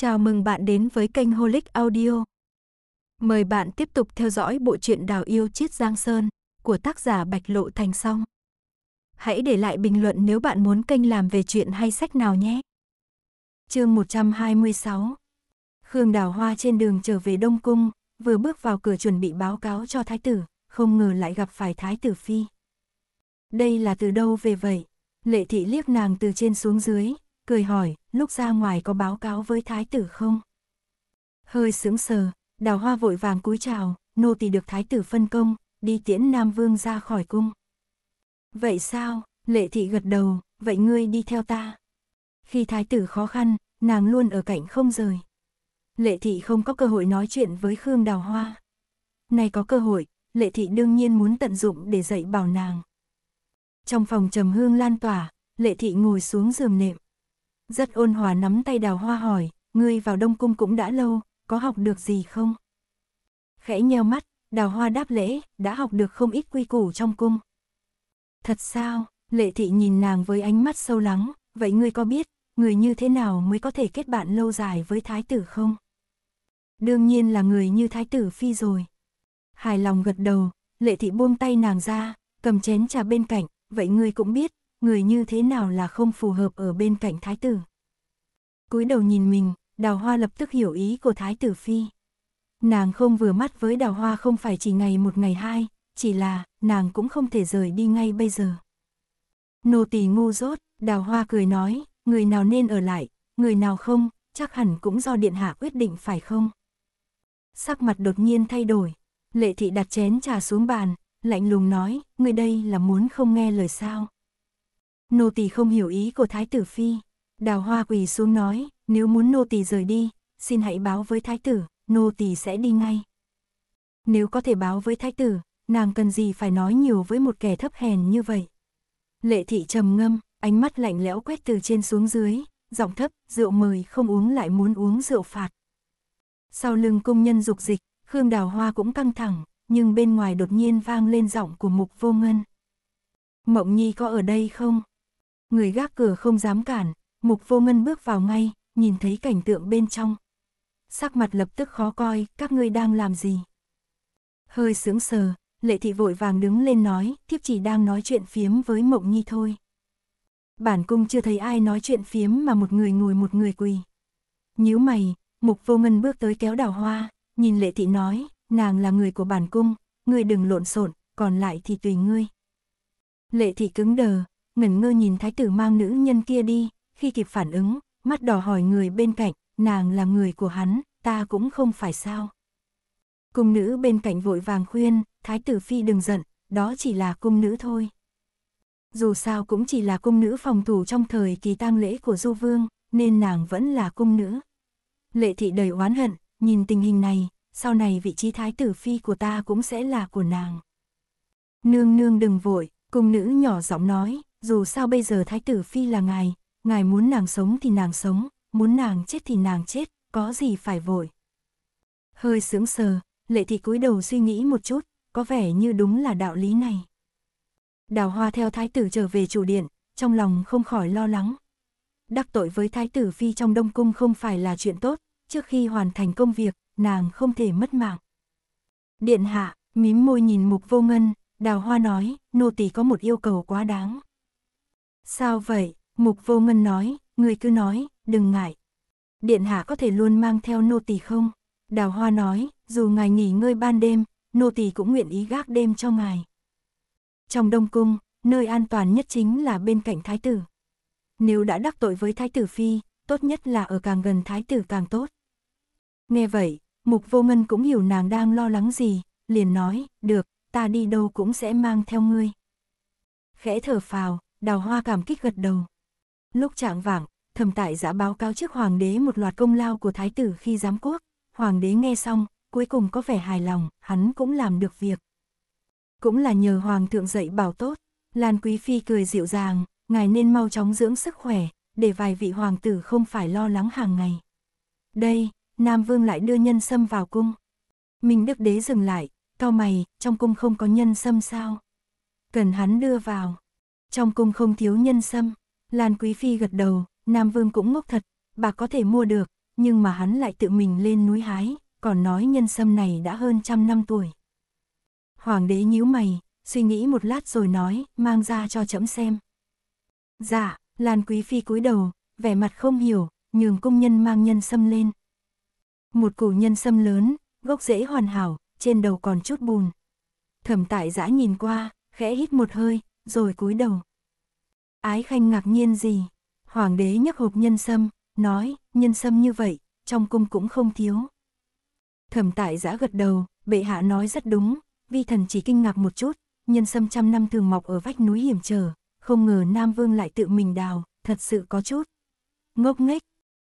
Chào mừng bạn đến với kênh Holic Audio. Mời bạn tiếp tục theo dõi bộ truyện Đào yêu chiết Giang Sơn của tác giả Bạch Lộ Thành Song. Hãy để lại bình luận nếu bạn muốn kênh làm về chuyện hay sách nào nhé. Chương 126. Khương Đào Hoa trên đường trở về Đông cung, vừa bước vào cửa chuẩn bị báo cáo cho thái tử, không ngờ lại gặp phải thái tử phi. Đây là từ đâu về vậy? Lệ thị liếc nàng từ trên xuống dưới, cười hỏi, lúc ra ngoài có báo cáo với thái tử không? Hơi sững sờ, đào hoa vội vàng cúi chào, nô tỳ được thái tử phân công, đi tiễn Nam Vương ra khỏi cung. Vậy sao, lệ thị gật đầu, vậy ngươi đi theo ta. Khi thái tử khó khăn, nàng luôn ở cạnh không rời. Lệ thị không có cơ hội nói chuyện với Khương Đào Hoa. Nay có cơ hội, lệ thị đương nhiên muốn tận dụng để dạy bảo nàng. Trong phòng trầm hương lan tỏa, lệ thị ngồi xuống giường nệm. Rất ôn hòa nắm tay đào hoa hỏi, ngươi vào Đông Cung cũng đã lâu, có học được gì không? Khẽ nheo mắt, đào hoa đáp lễ, đã học được không ít quy củ trong cung. Thật sao, lệ thị nhìn nàng với ánh mắt sâu lắng, vậy ngươi có biết, người như thế nào mới có thể kết bạn lâu dài với thái tử không? Đương nhiên là người như thái tử phi rồi. Hài lòng gật đầu, lệ thị buông tay nàng ra, cầm chén trà bên cạnh, vậy ngươi cũng biết, người như thế nào là không phù hợp ở bên cạnh thái tử. cúi đầu nhìn mình, đào hoa lập tức hiểu ý của thái tử phi. Nàng không vừa mắt với đào hoa không phải chỉ ngày một ngày hai, chỉ là nàng cũng không thể rời đi ngay bây giờ. Nô tỳ ngu dốt, đào hoa cười nói, người nào nên ở lại, người nào không, chắc hẳn cũng do điện hạ quyết định phải không? Sắc mặt đột nhiên thay đổi, lệ thị đặt chén trà xuống bàn, lạnh lùng nói, người đây là muốn không nghe lời sao? nô tỳ không hiểu ý của Thái tử Phi. Đào hoa quỳ xuống nói, nếu muốn nô tỳ rời đi, xin hãy báo với Thái tử, nô tỳ sẽ đi ngay. Nếu có thể báo với Thái tử, nàng cần gì phải nói nhiều với một kẻ thấp hèn như vậy. Lệ thị trầm ngâm, ánh mắt lạnh lẽo quét từ trên xuống dưới, giọng thấp, rượu mời không uống lại muốn uống rượu phạt. Sau lưng công nhân dục dịch, Khương Đào Hoa cũng căng thẳng, nhưng bên ngoài đột nhiên vang lên giọng của mục vô ngân. Mộng Nhi có ở đây không? Người gác cửa không dám cản, mục vô ngân bước vào ngay, nhìn thấy cảnh tượng bên trong. Sắc mặt lập tức khó coi, các ngươi đang làm gì? Hơi sướng sờ, lệ thị vội vàng đứng lên nói, thiếp chỉ đang nói chuyện phiếm với mộng nhi thôi. Bản cung chưa thấy ai nói chuyện phiếm mà một người ngồi một người quỳ. nhíu mày, mục vô ngân bước tới kéo đào hoa, nhìn lệ thị nói, nàng là người của bản cung, ngươi đừng lộn xộn, còn lại thì tùy ngươi. Lệ thị cứng đờ, ngẩn ngơ nhìn thái tử mang nữ nhân kia đi, khi kịp phản ứng, mắt đỏ hỏi người bên cạnh, nàng là người của hắn, ta cũng không phải sao. Cung nữ bên cạnh vội vàng khuyên, thái tử phi đừng giận, đó chỉ là cung nữ thôi. Dù sao cũng chỉ là cung nữ phòng thủ trong thời kỳ tang lễ của Du Vương, nên nàng vẫn là cung nữ. Lệ thị đầy oán hận, nhìn tình hình này, sau này vị trí thái tử phi của ta cũng sẽ là của nàng. Nương nương đừng vội, cung nữ nhỏ giọng nói, dù sao bây giờ Thái tử Phi là ngài, ngài muốn nàng sống thì nàng sống, muốn nàng chết thì nàng chết, có gì phải vội. Hơi sững sờ, lệ thị cúi đầu suy nghĩ một chút, có vẻ như đúng là đạo lý này. Đào hoa theo thái tử trở về chủ điện, trong lòng không khỏi lo lắng. Đắc tội với thái tử phi trong đông cung không phải là chuyện tốt, trước khi hoàn thành công việc, nàng không thể mất mạng. Điện hạ, mím môi nhìn mục vô ngân, đào hoa nói, nô tỳ có một yêu cầu quá đáng. Sao vậy? Mục vô ngân nói, người cứ nói, đừng ngại. Điện hạ có thể luôn mang theo nô tỳ không? Đào hoa nói, dù ngài nghỉ ngơi ban đêm, nô tỳ cũng nguyện ý gác đêm cho ngài. Trong Đông Cung, nơi an toàn nhất chính là bên cạnh thái tử. Nếu đã đắc tội với thái tử phi, tốt nhất là ở càng gần thái tử càng tốt. Nghe vậy, mục vô ngân cũng hiểu nàng đang lo lắng gì, liền nói, được, ta đi đâu cũng sẽ mang theo ngươi. Khẽ thở phào, đào hoa cảm kích gật đầu. Lúc trạng vảng, thầm tại giã báo cáo trước hoàng đế một loạt công lao của thái tử khi giám quốc, hoàng đế nghe xong, cuối cùng có vẻ hài lòng, hắn cũng làm được việc. Cũng là nhờ hoàng thượng dạy bảo tốt, Lan Quý Phi cười dịu dàng, ngài nên mau chóng dưỡng sức khỏe, để vài vị hoàng tử không phải lo lắng hàng ngày. Đây, Nam Vương lại đưa nhân sâm vào cung. minh đức đế dừng lại, cao mày, trong cung không có nhân sâm sao? Cần hắn đưa vào. Trong cung không thiếu nhân sâm, Lan Quý Phi gật đầu, Nam Vương cũng ngốc thật, bà có thể mua được, nhưng mà hắn lại tự mình lên núi hái, còn nói nhân sâm này đã hơn trăm năm tuổi. Hoàng đế nhíu mày, suy nghĩ một lát rồi nói, mang ra cho chấm xem. Dạ, Lan Quý Phi cúi đầu, vẻ mặt không hiểu, nhường công nhân mang nhân sâm lên. Một củ nhân sâm lớn, gốc rễ hoàn hảo, trên đầu còn chút bùn. Thẩm tại giã nhìn qua, khẽ hít một hơi, rồi cúi đầu. Ái khanh ngạc nhiên gì? Hoàng đế nhấc hộp nhân sâm, nói, nhân sâm như vậy, trong cung cũng không thiếu. Thẩm tại giã gật đầu, bệ hạ nói rất đúng, vi thần chỉ kinh ngạc một chút, nhân sâm trăm năm thường mọc ở vách núi hiểm trở, không ngờ Nam Vương lại tự mình đào, thật sự có chút. Ngốc nghếch,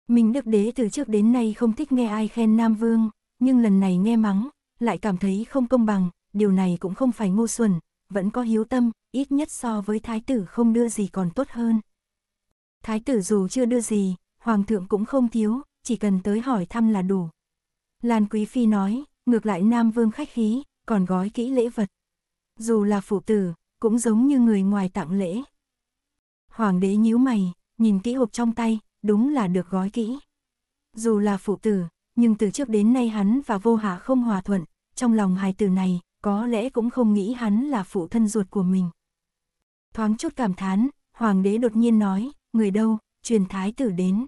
mình được đế từ trước đến nay không thích nghe ai khen Nam Vương, nhưng lần này nghe mắng, lại cảm thấy không công bằng, điều này cũng không phải ngu xuẩn, vẫn có hiếu tâm, ít nhất so với thái tử không đưa gì còn tốt hơn. Thái tử dù chưa đưa gì, hoàng thượng cũng không thiếu, chỉ cần tới hỏi thăm là đủ. Lan Quý Phi nói, ngược lại Nam Vương khách khí, còn gói kỹ lễ vật. Dù là phụ tử, cũng giống như người ngoài tặng lễ. Hoàng đế nhíu mày, nhìn kỹ hộp trong tay, đúng là được gói kỹ. Dù là phụ tử, nhưng từ trước đến nay hắn và vô hạ không hòa thuận, trong lòng hài tử này, có lẽ cũng không nghĩ hắn là phụ thân ruột của mình. Thoáng chút cảm thán, hoàng đế đột nhiên nói, người đâu, truyền thái tử đến.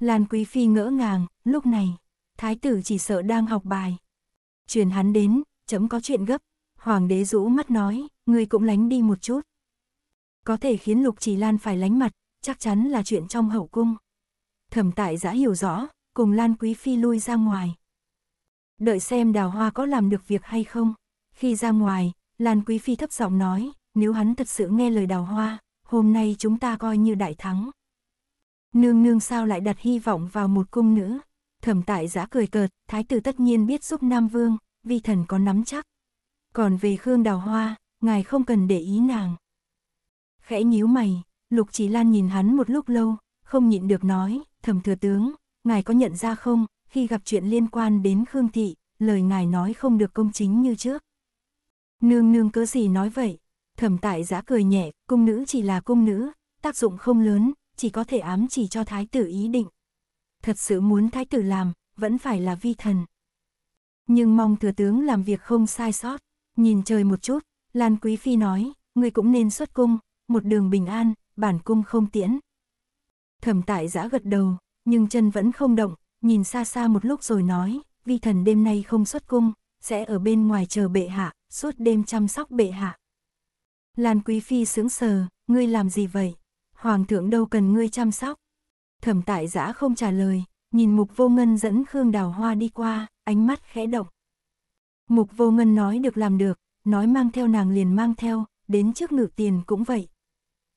Lan quý phi ngỡ ngàng, lúc này, thái tử chỉ sợ đang học bài. Truyền hắn đến, chấm có chuyện gấp, hoàng đế rũ mắt nói, người cũng lánh đi một chút. Có thể khiến lục chỉ lan phải lánh mặt, chắc chắn là chuyện trong hậu cung. Thẩm tại giã hiểu rõ, cùng Lan quý phi lui ra ngoài, Đợi xem đào hoa có làm được việc hay không. Khi ra ngoài, Lan Quý Phi thấp giọng nói, nếu hắn thật sự nghe lời đào hoa, hôm nay chúng ta coi như đại thắng. Nương nương sao lại đặt hy vọng vào một cung nữ. Thẩm tại giã cười cợt, thái tử tất nhiên biết giúp Nam Vương, vi thần có nắm chắc. Còn về Khương Đào Hoa, ngài không cần để ý nàng. Khẽ nhíu mày, Lục Chỉ Lan nhìn hắn một lúc lâu, không nhịn được nói, thẩm thừa tướng, ngài có nhận ra không, khi gặp chuyện liên quan đến Khương Thị, lời ngài nói không được công chính như trước. Nương nương cớ gì nói vậy? Thẩm tại giã cười nhẹ, cung nữ chỉ là cung nữ, tác dụng không lớn, chỉ có thể ám chỉ cho thái tử ý định. Thật sự muốn thái tử làm, vẫn phải là vi thần. Nhưng mong thừa tướng làm việc không sai sót, nhìn trời một chút, Lan Quý Phi nói, người cũng nên xuất cung, một đường bình an, bản cung không tiễn. Thẩm tại giã gật đầu, nhưng chân vẫn không động, nhìn xa xa một lúc rồi nói, vi thần đêm nay không xuất cung, sẽ ở bên ngoài chờ bệ hạ, suốt đêm chăm sóc bệ hạ. Lan Quý Phi sướng sờ, ngươi làm gì vậy? Hoàng thượng đâu cần ngươi chăm sóc. Thẩm tại giã không trả lời, nhìn mục vô ngân dẫn Khương Đào Hoa đi qua, ánh mắt khẽ động. Mục vô ngân nói được làm được, nói mang theo nàng liền mang theo, đến trước ngự tiền cũng vậy.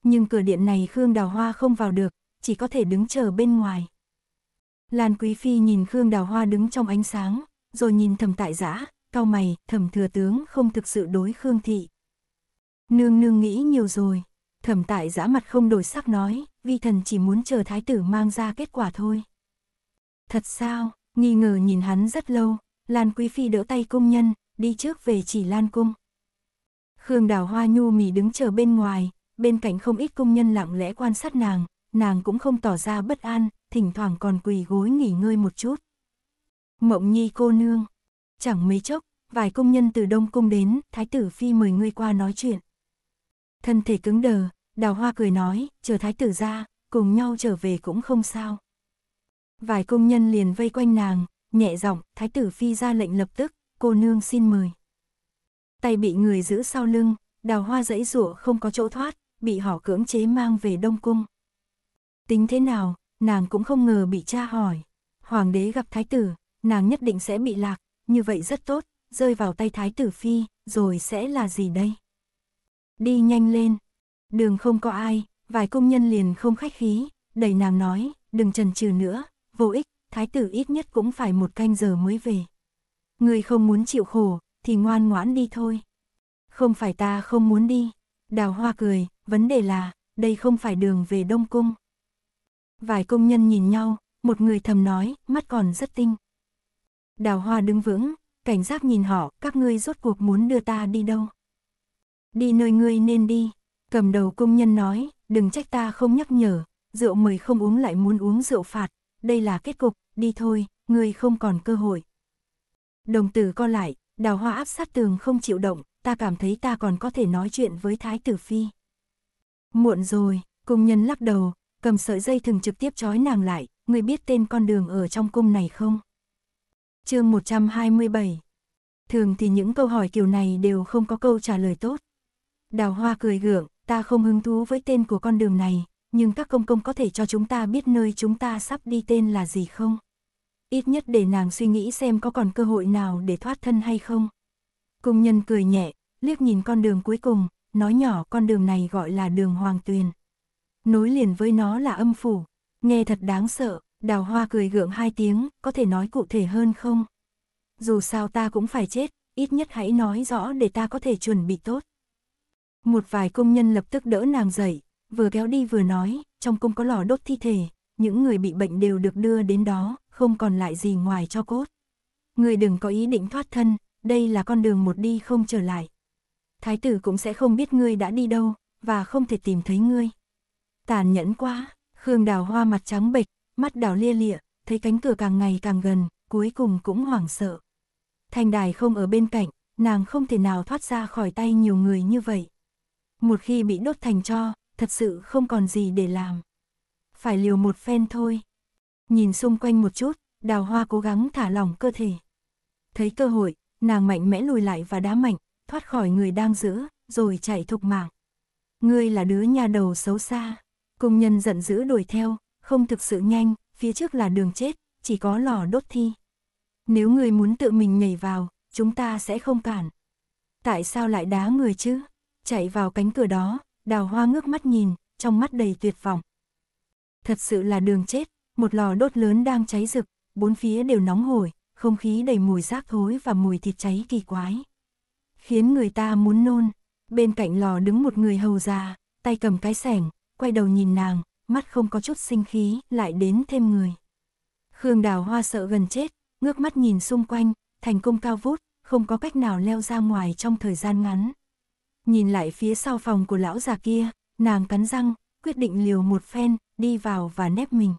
Nhưng cửa điện này Khương Đào Hoa không vào được, chỉ có thể đứng chờ bên ngoài. Lan Quý Phi nhìn Khương Đào Hoa đứng trong ánh sáng, rồi nhìn thầm tại giã, cao mày, thầm thừa tướng không thực sự đối Khương Thị. Nương nương nghĩ nhiều rồi, thầm tại giã mặt không đổi sắc nói, vi thần chỉ muốn chờ thái tử mang ra kết quả thôi. Thật sao, nghi ngờ nhìn hắn rất lâu, Lan Quý Phi đỡ tay cung nhân, đi trước về chỉ Lan Cung. Khương Đào Hoa nhu mì đứng chờ bên ngoài, bên cạnh không ít cung nhân lặng lẽ quan sát nàng, nàng cũng không tỏ ra bất an, thỉnh thoảng còn quỳ gối nghỉ ngơi một chút. Mộng nhi cô nương, chẳng mấy chốc, vài công nhân từ Đông Cung đến, Thái tử Phi mời ngươi qua nói chuyện. Thân thể cứng đờ, đào hoa cười nói, chờ Thái tử ra, cùng nhau trở về cũng không sao. Vài công nhân liền vây quanh nàng, nhẹ giọng, Thái tử Phi ra lệnh lập tức, cô nương xin mời. Tay bị người giữ sau lưng, đào hoa dãy rủa không có chỗ thoát, bị họ cưỡng chế mang về Đông Cung. Tính thế nào, nàng cũng không ngờ bị cha hỏi. Hoàng đế gặp thái tử, nàng nhất định sẽ bị lạc, như vậy rất tốt, rơi vào tay thái tử phi, rồi sẽ là gì đây? Đi nhanh lên. Đường không có ai, vài công nhân liền không khách khí, đẩy nàng nói, đừng trần trừ nữa, vô ích, thái tử ít nhất cũng phải một canh giờ mới về. Người không muốn chịu khổ, thì ngoan ngoãn đi thôi. Không phải ta không muốn đi. Đào hoa cười, vấn đề là, đây không phải đường về Đông Cung. Vài công nhân nhìn nhau, một người thầm nói, mắt còn rất tinh. Đào hoa đứng vững, cảnh giác nhìn họ, các ngươi rốt cuộc muốn đưa ta đi đâu. Đi nơi ngươi nên đi, cầm đầu công nhân nói, đừng trách ta không nhắc nhở, rượu mời không uống lại muốn uống rượu phạt, đây là kết cục, đi thôi, ngươi không còn cơ hội. Đồng tử co lại, đào hoa áp sát tường không chịu động, ta cảm thấy ta còn có thể nói chuyện với Thái Tử Phi. Muộn rồi, công nhân lắc đầu, cầm sợi dây thừng trực tiếp trói nàng lại, người biết tên con đường ở trong cung này không? chương 127 Thường thì những câu hỏi kiểu này đều không có câu trả lời tốt. Đào hoa cười gượng, ta không hứng thú với tên của con đường này, nhưng các công công có thể cho chúng ta biết nơi chúng ta sắp đi tên là gì không? Ít nhất để nàng suy nghĩ xem có còn cơ hội nào để thoát thân hay không. Cung nhân cười nhẹ, liếc nhìn con đường cuối cùng, nói nhỏ con đường này gọi là đường Hoàng Tuyền nối liền với nó là âm phủ. Nghe thật đáng sợ, đào hoa cười gượng hai tiếng, có thể nói cụ thể hơn không? Dù sao ta cũng phải chết, ít nhất hãy nói rõ để ta có thể chuẩn bị tốt. Một vài công nhân lập tức đỡ nàng dậy, vừa kéo đi vừa nói, trong cung có lò đốt thi thể, những người bị bệnh đều được đưa đến đó, không còn lại gì ngoài cho cốt. Người đừng có ý định thoát thân, đây là con đường một đi không trở lại. Thái tử cũng sẽ không biết ngươi đã đi đâu, và không thể tìm thấy ngươi. Tàn nhẫn quá, Khương Đào Hoa mặt trắng bệch, mắt đào lia lịa, thấy cánh cửa càng ngày càng gần, cuối cùng cũng hoảng sợ. Thanh đài không ở bên cạnh, nàng không thể nào thoát ra khỏi tay nhiều người như vậy. Một khi bị đốt thành cho, thật sự không còn gì để làm. Phải liều một phen thôi. Nhìn xung quanh một chút, đào hoa cố gắng thả lỏng cơ thể. Thấy cơ hội, nàng mạnh mẽ lùi lại và đá mạnh, thoát khỏi người đang giữ, rồi chạy thục mạng. Ngươi là đứa nhà đầu xấu xa. Công nhân giận dữ đuổi theo, không thực sự nhanh, phía trước là đường chết, chỉ có lò đốt thi. Nếu người muốn tự mình nhảy vào, chúng ta sẽ không cản. Tại sao lại đá người chứ? Chạy vào cánh cửa đó, đào hoa ngước mắt nhìn, trong mắt đầy tuyệt vọng. Thật sự là đường chết, một lò đốt lớn đang cháy rực, bốn phía đều nóng hổi, không khí đầy mùi rác thối và mùi thịt cháy kỳ quái. Khiến người ta muốn nôn, bên cạnh lò đứng một người hầu già, tay cầm cái sẻng, quay đầu nhìn nàng, mắt không có chút sinh khí, lại đến thêm người. Khương Đào Hoa sợ gần chết, ngước mắt nhìn xung quanh, thành công cao vút, không có cách nào leo ra ngoài trong thời gian ngắn. Nhìn lại phía sau phòng của lão già kia, nàng cắn răng, quyết định liều một phen, đi vào và nép mình.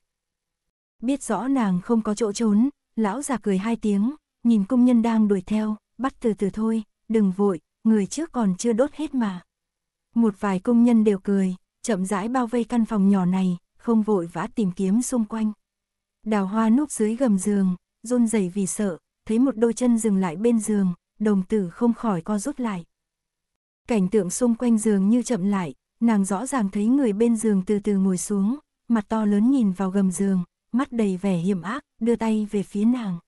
Biết rõ nàng không có chỗ trốn, lão già cười hai tiếng, nhìn công nhân đang đuổi theo, bắt từ từ thôi, đừng vội, người trước còn chưa đốt hết mà. Một vài công nhân đều cười, chậm rãi bao vây căn phòng nhỏ này, không vội vã tìm kiếm xung quanh. Đào hoa núp dưới gầm giường, run rẩy vì sợ, thấy một đôi chân dừng lại bên giường, đồng tử không khỏi co rút lại. Cảnh tượng xung quanh giường như chậm lại, nàng rõ ràng thấy người bên giường từ từ ngồi xuống, mặt to lớn nhìn vào gầm giường, mắt đầy vẻ hiểm ác, đưa tay về phía nàng.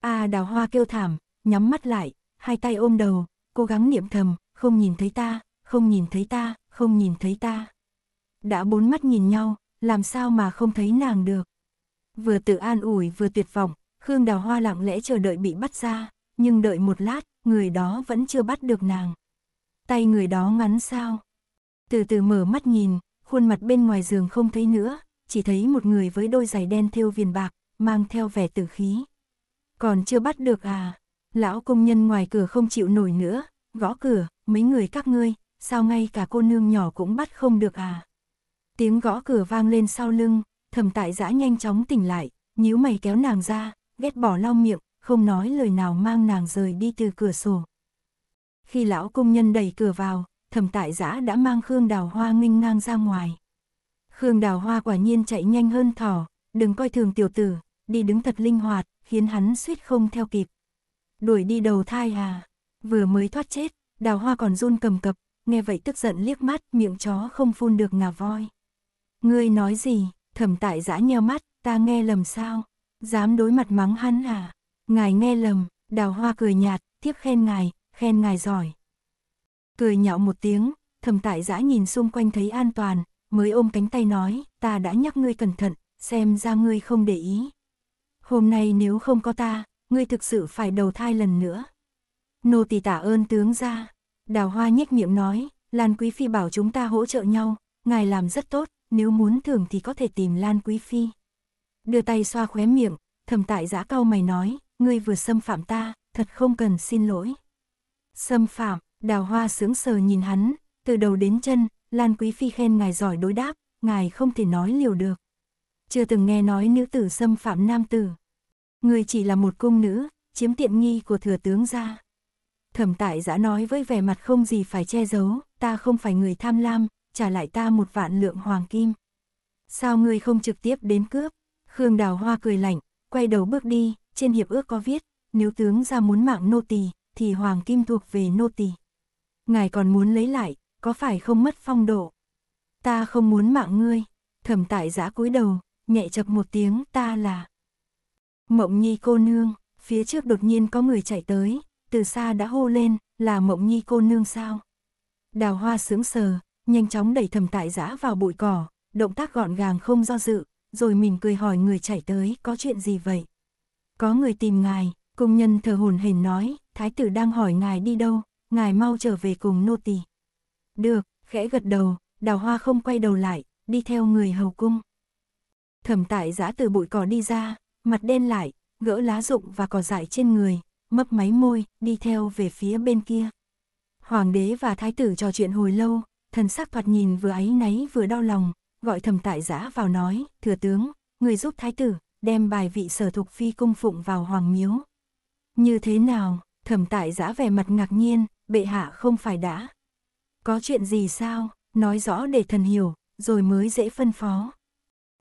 A à, đào hoa kêu thảm, nhắm mắt lại, hai tay ôm đầu, cố gắng niệm thầm, không nhìn thấy ta, không nhìn thấy ta, không nhìn thấy ta. Đã bốn mắt nhìn nhau, làm sao mà không thấy nàng được. Vừa tự an ủi vừa tuyệt vọng, Khương Đào Hoa lặng lẽ chờ đợi bị bắt ra, nhưng đợi một lát, người đó vẫn chưa bắt được nàng. Tay người đó ngắn sao? Từ từ mở mắt nhìn, khuôn mặt bên ngoài giường không thấy nữa, chỉ thấy một người với đôi giày đen thêu viền bạc, mang theo vẻ tử khí. Còn chưa bắt được à? Lão công nhân ngoài cửa không chịu nổi nữa, gõ cửa, mấy người các ngươi, sao ngay cả cô nương nhỏ cũng bắt không được à? Tiếng gõ cửa vang lên sau lưng, thẩm tại giã nhanh chóng tỉnh lại, nhíu mày kéo nàng ra, ghét bỏ lau miệng, không nói lời nào mang nàng rời đi từ cửa sổ. Khi lão công nhân đẩy cửa vào, thẩm tại giã đã mang Khương Đào Hoa nghênh ngang ra ngoài. Khương Đào Hoa quả nhiên chạy nhanh hơn thỏ, đừng coi thường tiểu tử, đi đứng thật linh hoạt, khiến hắn suýt không theo kịp. Đuổi đi đầu thai à, vừa mới thoát chết, Đào Hoa còn run cầm cập, nghe vậy tức giận liếc mắt, miệng chó không phun được ngà voi. Ngươi nói gì? Thẩm tại giã nheo mắt, ta nghe lầm sao? Dám đối mặt mắng hắn à? Ngài nghe lầm, đào hoa cười nhạt, tiếp khen ngài, khen ngài giỏi. Cười nhạo một tiếng, thẩm tại giã nhìn xung quanh thấy an toàn, mới ôm cánh tay nói, ta đã nhắc ngươi cẩn thận, xem ra ngươi không để ý. Hôm nay nếu không có ta, ngươi thực sự phải đầu thai lần nữa. Nô tỳ tả ơn tướng ra, đào hoa nhếch miệng nói, Lan Quý Phi bảo chúng ta hỗ trợ nhau, ngài làm rất tốt, nếu muốn thưởng thì có thể tìm Lan Quý Phi. Đưa tay xoa khóe miệng, thầm tại giã cao mày nói, ngươi vừa xâm phạm ta, thật không cần xin lỗi. Xâm phạm, đào hoa sướng sờ nhìn hắn, từ đầu đến chân, Lan Quý Phi khen ngài giỏi đối đáp, ngài không thể nói liều được. Chưa từng nghe nói nữ tử xâm phạm nam tử. Người chỉ là một cung nữ, chiếm tiện nghi của thừa tướng gia. Thẩm tại giã nói với vẻ mặt không gì phải che giấu, ta không phải người tham lam, trả lại ta một vạn lượng hoàng kim. Sao ngươi không trực tiếp đến cướp? Khương Đào Hoa cười lạnh, quay đầu bước đi, trên hiệp ước có viết, nếu tướng ra muốn mạng nô tỳ thì hoàng kim thuộc về nô tỳ. Ngài còn muốn lấy lại, có phải không mất phong độ? Ta không muốn mạng ngươi, thẩm tại giã cúi đầu, nhẹ chập một tiếng ta là. Mộng nhi cô nương, phía trước đột nhiên có người chạy tới, từ xa đã hô lên, là mộng nhi cô nương sao? Đào hoa sướng sờ, nhanh chóng đẩy thầm tại giã vào bụi cỏ, động tác gọn gàng không do dự, rồi mỉm cười hỏi người chạy tới có chuyện gì vậy. Có người tìm ngài, công nhân thờ hồn hển nói, thái tử đang hỏi ngài đi đâu, ngài mau trở về cùng nô tỳ. Được, khẽ gật đầu, đào hoa không quay đầu lại, đi theo người hầu cung. Thẩm tại giã từ bụi cỏ đi ra, mặt đen lại, gỡ lá rụng và cỏ dại trên người, mấp máy môi, đi theo về phía bên kia. Hoàng đế và thái tử trò chuyện hồi lâu, thần sắc thoạt nhìn vừa áy náy vừa đau lòng, gọi thẩm tại giã vào nói, thừa tướng, người giúp thái tử, đem bài vị sở thục phi cung phụng vào hoàng miếu. Như thế nào, thẩm tại giã vẻ mặt ngạc nhiên, bệ hạ không phải đã. Có chuyện gì sao, nói rõ để thần hiểu, rồi mới dễ phân phó.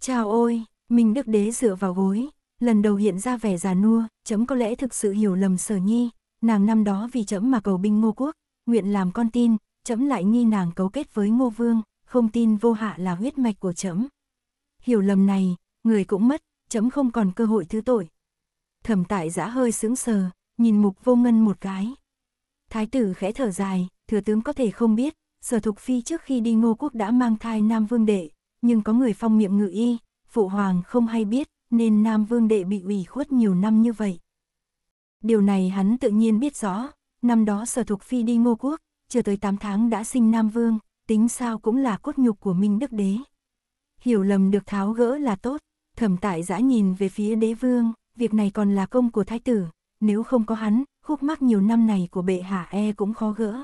Chào ôi, mình đức đế dựa vào gối, lần đầu hiện ra vẻ già nua, chấm có lẽ thực sự hiểu lầm sở nhi, nàng năm đó vì chấm mà cầu binh ngô quốc, nguyện làm con tin, chấm lại nghi nàng cấu kết với ngô vương, không tin vô hạ là huyết mạch của chấm. Hiểu lầm này, người cũng mất, chấm không còn cơ hội thứ tội. Thẩm tại giã hơi sững sờ, nhìn mục vô ngân một cái. Thái tử khẽ thở dài, thừa tướng có thể không biết, sở thục phi trước khi đi ngô quốc đã mang thai nam vương đệ, nhưng có người phong miệng ngự y, phụ hoàng không hay biết, nên nam vương đệ bị ủy khuất nhiều năm như vậy. Điều này hắn tự nhiên biết rõ, năm đó sở thục phi đi ngô quốc, chưa tới 8 tháng đã sinh Nam Vương, tính sao cũng là cốt nhục của Minh Đức Đế. Hiểu lầm được tháo gỡ là tốt, thẩm tại giã nhìn về phía đế vương, việc này còn là công của thái tử, nếu không có hắn, khúc mắc nhiều năm này của bệ hạ e cũng khó gỡ.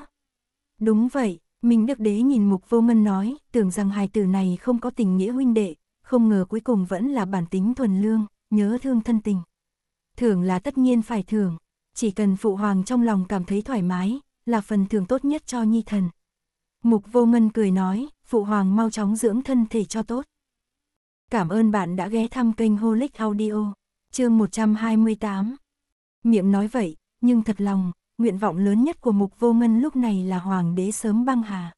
Đúng vậy, Minh Đức Đế nhìn mục vô ngân nói, tưởng rằng hài tử này không có tình nghĩa huynh đệ, không ngờ cuối cùng vẫn là bản tính thuần lương, nhớ thương thân tình. Thưởng là tất nhiên phải thưởng, chỉ cần phụ hoàng trong lòng cảm thấy thoải mái, là phần thưởng tốt nhất cho nhi thần. Mục vô ngân cười nói, phụ hoàng mau chóng dưỡng thân thể cho tốt. Cảm ơn bạn đã ghé thăm kênh Holic Audio, chương 128. Miệng nói vậy, nhưng thật lòng, nguyện vọng lớn nhất của mục vô ngân lúc này là hoàng đế sớm băng hà.